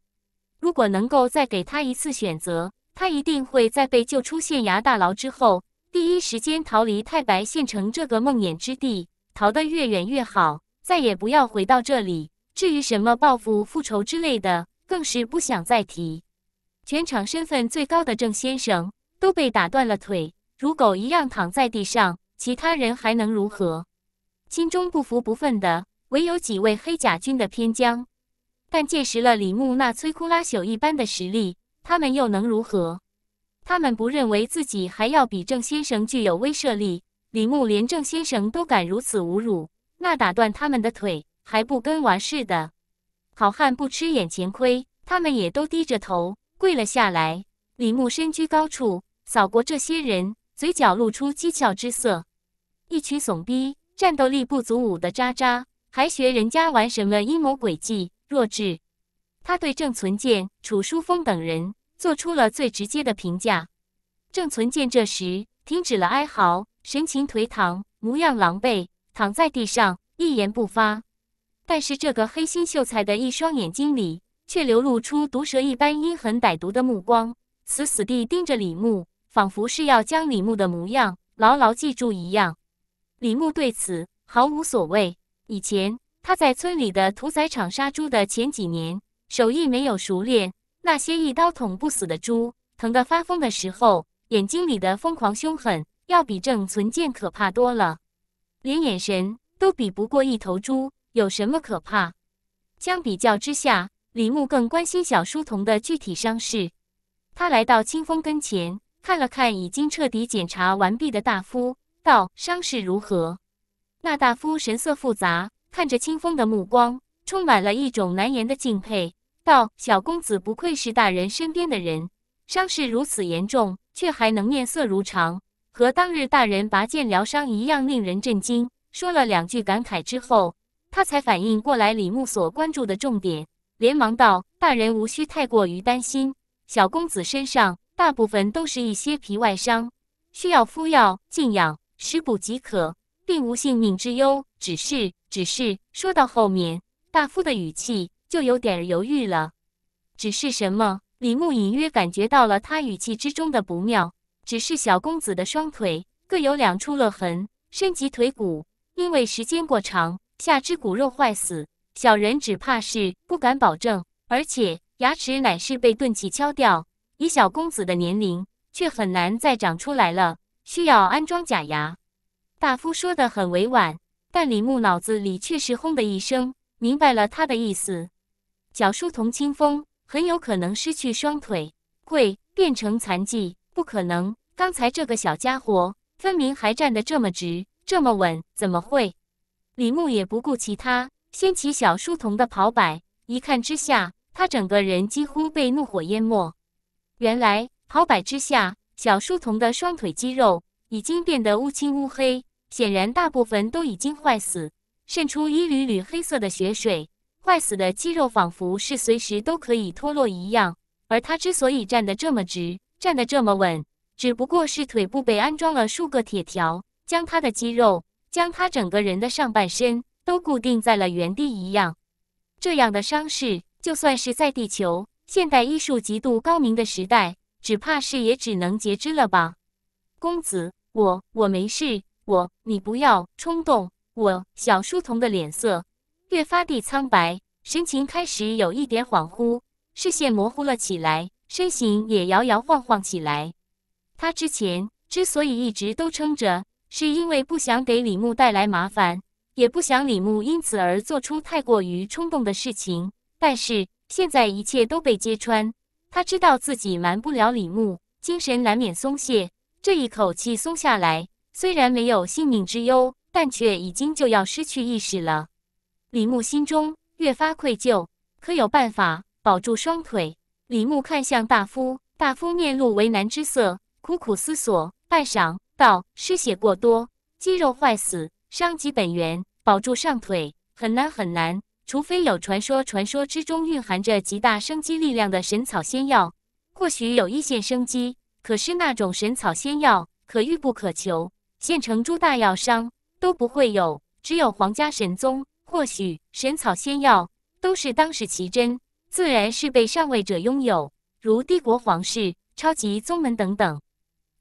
如果能够再给他一次选择，他一定会在被救出县衙大牢之后，第一时间逃离太白县城这个梦魇之地，逃得越远越好，再也不要回到这里。至于什么报复、复仇之类的，更是不想再提。全场身份最高的郑先生都被打断了腿，如狗一样躺在地上，其他人还能如何？心中不服不忿的，唯有几位黑甲军的偏将。但见识了李牧那摧枯拉朽一般的实力，他们又能如何？他们不认为自己还要比郑先生具有威慑力。李牧连郑先生都敢如此侮辱，那打断他们的腿还不跟玩似的？好汉不吃眼前亏，他们也都低着头跪了下来。李牧身居高处，扫过这些人，嘴角露出讥诮之色，一曲耸逼。战斗力不足五的渣渣，还学人家玩什么阴谋诡计？弱智！他对郑存健、楚书峰等人做出了最直接的评价。郑存健这时停止了哀嚎，神情颓唐，模样狼狈，躺在地上一言不发。但是这个黑心秀才的一双眼睛里，却流露出毒蛇一般阴狠歹毒的目光，死死地盯着李牧，仿佛是要将李牧的模样牢牢记住一样。李牧对此毫无所谓。以前他在村里的屠宰场杀猪的前几年，手艺没有熟练，那些一刀捅不死的猪，疼得发疯的时候，眼睛里的疯狂凶狠，要比郑存健可怕多了。连眼神都比不过一头猪，有什么可怕？相比较之下，李牧更关心小书童的具体伤势。他来到清风跟前，看了看已经彻底检查完毕的大夫。道：“伤势如何？那大夫神色复杂，看着清风的目光，充满了一种难言的敬佩。道：“小公子不愧是大人身边的人，伤势如此严重，却还能面色如常，和当日大人拔剑疗伤一样，令人震惊。”说了两句感慨之后，他才反应过来李牧所关注的重点，连忙道：“大人无需太过于担心，小公子身上大部分都是一些皮外伤，需要敷药静养。”食补即可，并无性命之忧。只是，只是说到后面，大夫的语气就有点犹豫了。只是什么？李牧隐约感觉到了他语气之中的不妙。只是小公子的双腿各有两处勒痕，身及腿骨，因为时间过长，下肢骨肉坏死。小人只怕是不敢保证。而且牙齿乃是被钝器敲掉，以小公子的年龄，却很难再长出来了。需要安装假牙，大夫说的很委婉，但李牧脑子里却是轰的一声，明白了他的意思。小书童清风很有可能失去双腿，会变成残疾，不可能。刚才这个小家伙分明还站得这么直，这么稳，怎么会？李牧也不顾其他，掀起小书童的袍摆，一看之下，他整个人几乎被怒火淹没。原来跑摆之下。小书童的双腿肌肉已经变得乌青乌黑，显然大部分都已经坏死，渗出一缕缕黑色的血水。坏死的肌肉仿佛是随时都可以脱落一样，而他之所以站得这么直，站得这么稳，只不过是腿部被安装了数个铁条，将他的肌肉，将他整个人的上半身都固定在了原地一样。这样的伤势，就算是在地球现代医术极度高明的时代。只怕是也只能截肢了吧，公子，我我没事，我你不要冲动。我小书童的脸色越发地苍白，神情开始有一点恍惚，视线模糊了起来，身形也摇摇晃晃起来。他之前之所以一直都撑着，是因为不想给李牧带来麻烦，也不想李牧因此而做出太过于冲动的事情。但是现在一切都被揭穿。他知道自己瞒不了李牧，精神难免松懈。这一口气松下来，虽然没有性命之忧，但却已经就要失去意识了。李牧心中越发愧疚，可有办法保住双腿？李牧看向大夫，大夫面露为难之色，苦苦思索半晌，道：“失血过多，肌肉坏死，伤及本源，保住上腿很难很难。”除非有传说，传说之中蕴含着极大生机力量的神草仙药，或许有一线生机。可是那种神草仙药，可遇不可求，县城诸大药商都不会有，只有皇家神宗。或许神草仙药都是当时奇珍，自然是被上位者拥有，如帝国皇室、超级宗门等等。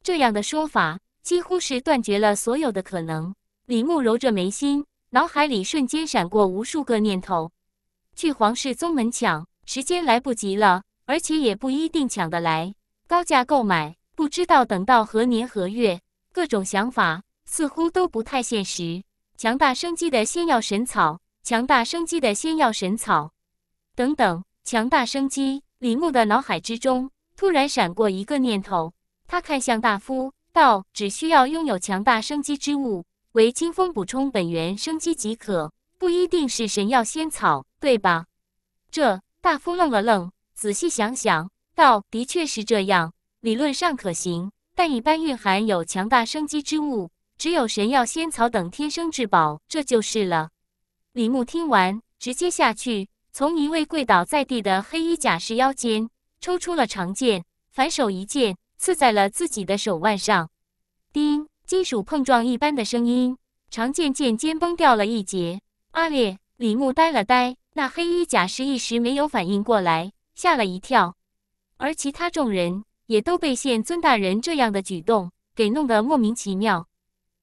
这样的说法几乎是断绝了所有的可能。李牧揉着眉心。脑海里瞬间闪过无数个念头：去皇室宗门抢，时间来不及了，而且也不一定抢得来；高价购买，不知道等到何年何月。各种想法似乎都不太现实。强大生机的仙药神草，强大生机的仙药神草，等等，强大生机。李牧的脑海之中突然闪过一个念头，他看向大夫，道：“只需要拥有强大生机之物。”为清风补充本源生机即可，不一定是神药仙草，对吧？这大夫愣了愣，仔细想想，道：“的确是这样，理论上可行，但一般蕴含有强大生机之物，只有神药仙草等天生之宝，这就是了。”李牧听完，直接下去，从一位跪倒在地的黑衣甲士腰间抽出了长剑，反手一剑刺在了自己的手腕上，叮。金属碰撞一般的声音，长剑剑尖崩掉了一截。阿烈、李牧呆了呆，那黑衣甲士一时没有反应过来，吓了一跳。而其他众人也都被现尊大人这样的举动给弄得莫名其妙，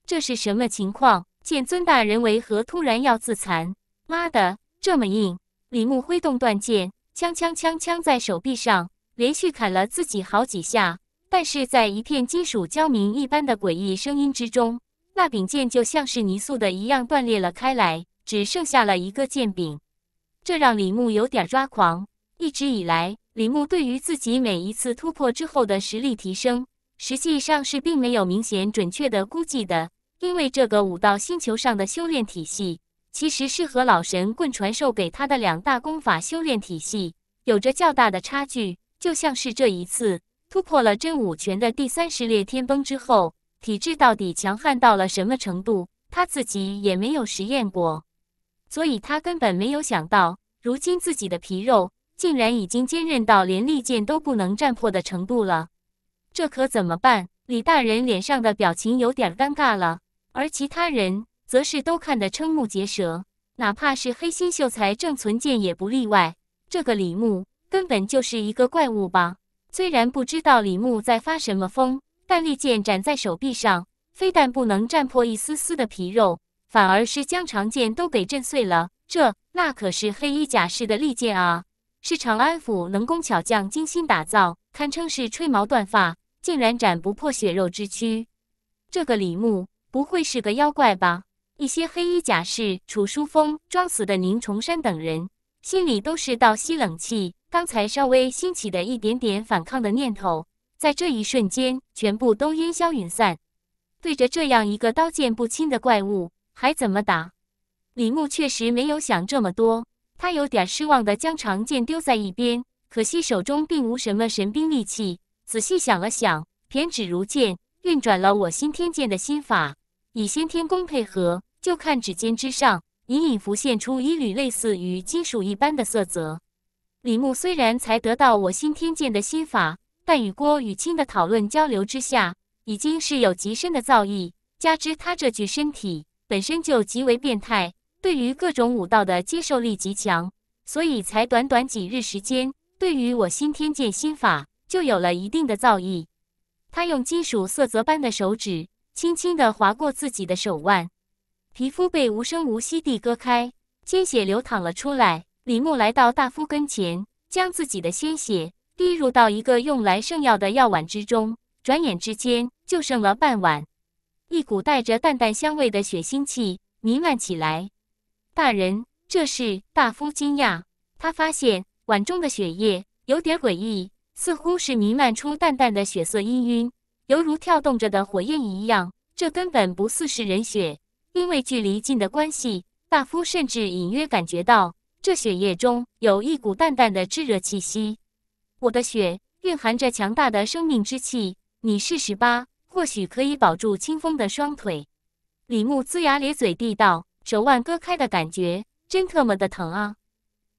这是什么情况？见尊大人为何突然要自残？妈的，这么硬！李牧挥动断剑，枪枪枪枪在手臂上连续砍了自己好几下。但是在一片金属焦鸣一般的诡异声音之中，那柄剑就像是泥塑的一样断裂了开来，只剩下了一个剑柄。这让李牧有点抓狂。一直以来，李牧对于自己每一次突破之后的实力提升，实际上是并没有明显准确的估计的，因为这个武道星球上的修炼体系，其实是和老神棍传授给他的两大功法修炼体系有着较大的差距，就像是这一次。突破了真武拳的第三十列天崩之后，体质到底强悍到了什么程度？他自己也没有实验过，所以他根本没有想到，如今自己的皮肉竟然已经坚韧到连利剑都不能战破的程度了。这可怎么办？李大人脸上的表情有点尴尬了，而其他人则是都看得瞠目结舌，哪怕是黑心秀才郑存健也不例外。这个李牧根本就是一个怪物吧？虽然不知道李牧在发什么疯，但利剑斩在手臂上，非但不能斩破一丝丝的皮肉，反而是将长剑都给震碎了。这那可是黑衣甲士的利剑啊，是长安府能工巧匠精心打造，堪称是吹毛断发，竟然斩不破血肉之躯。这个李牧不会是个妖怪吧？一些黑衣甲士、楚书风、装死的宁崇山等人心里都是倒吸冷气。刚才稍微兴起的一点点反抗的念头，在这一瞬间全部都烟消云散。对着这样一个刀剑不侵的怪物，还怎么打？李牧确实没有想这么多，他有点失望的将长剑丢在一边。可惜手中并无什么神兵利器。仔细想了想，偏指如剑，运转了我先天剑的心法，以先天功配合，就看指尖之上隐隐浮现出一缕类似于金属一般的色泽。李牧虽然才得到我新天剑的心法，但与郭雨清的讨论交流之下，已经是有极深的造诣。加之他这具身体本身就极为变态，对于各种武道的接受力极强，所以才短短几日时间，对于我新天剑心法就有了一定的造诣。他用金属色泽般的手指，轻轻地划过自己的手腕，皮肤被无声无息地割开，鲜血流淌了出来。李牧来到大夫跟前，将自己的鲜血滴入到一个用来盛药的药碗之中。转眼之间，就剩了半碗。一股带着淡淡香味的血腥气弥漫起来。大人，这是大夫惊讶，他发现碗中的血液有点诡异，似乎是弥漫出淡淡的血色氤氲，犹如跳动着的火焰一样。这根本不似是人血，因为距离近的关系，大夫甚至隐约感觉到。这血液中有一股淡淡的炙热气息，我的血蕴含着强大的生命之气。你试试吧，或许可以保住清风的双腿。李牧龇牙咧嘴地道：“手腕割开的感觉真特么的疼啊！”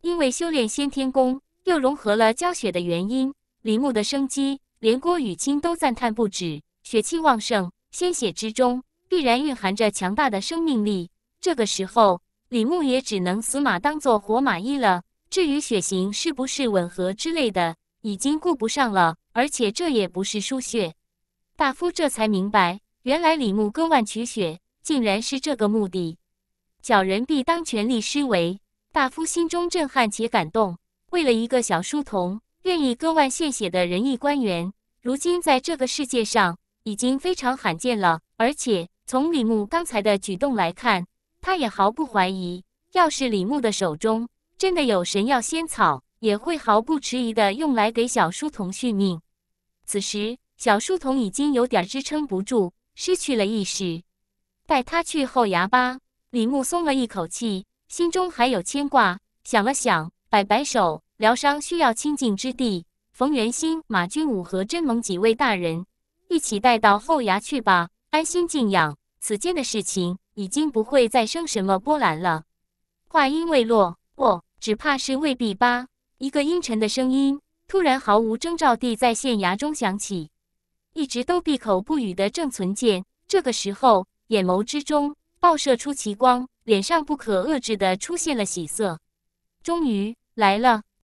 因为修炼先天功又融合了教血的原因，李牧的生机连郭雨清都赞叹不止。血气旺盛，鲜血之中必然蕴含着强大的生命力。这个时候。李牧也只能死马当做活马医了。至于血型是不是吻合之类的，已经顾不上了。而且这也不是输血。大夫这才明白，原来李牧割腕取血，竟然是这个目的。小人必当全力施为。大夫心中震撼且感动。为了一个小书童，愿意割腕献血的仁义官员，如今在这个世界上已经非常罕见了。而且从李牧刚才的举动来看。他也毫不怀疑，要是李牧的手中真的有神药仙草，也会毫不迟疑地用来给小书童续命。此时，小书童已经有点支撑不住，失去了意识。带他去后牙吧。李牧松了一口气，心中还有牵挂，想了想，摆摆手：“疗伤需要清净之地。冯元兴、马军武和真蒙几位大人，一起带到后衙去吧，安心静养。此间的事情。”已经不会再生什么波澜了。话音未落，不，只怕是未必吧。一个阴沉的声音突然毫无征兆地在县衙中响起。一直都闭口不语的郑存健，这个时候眼眸之中爆射出奇光，脸上不可遏制地出现了喜色。终于来了。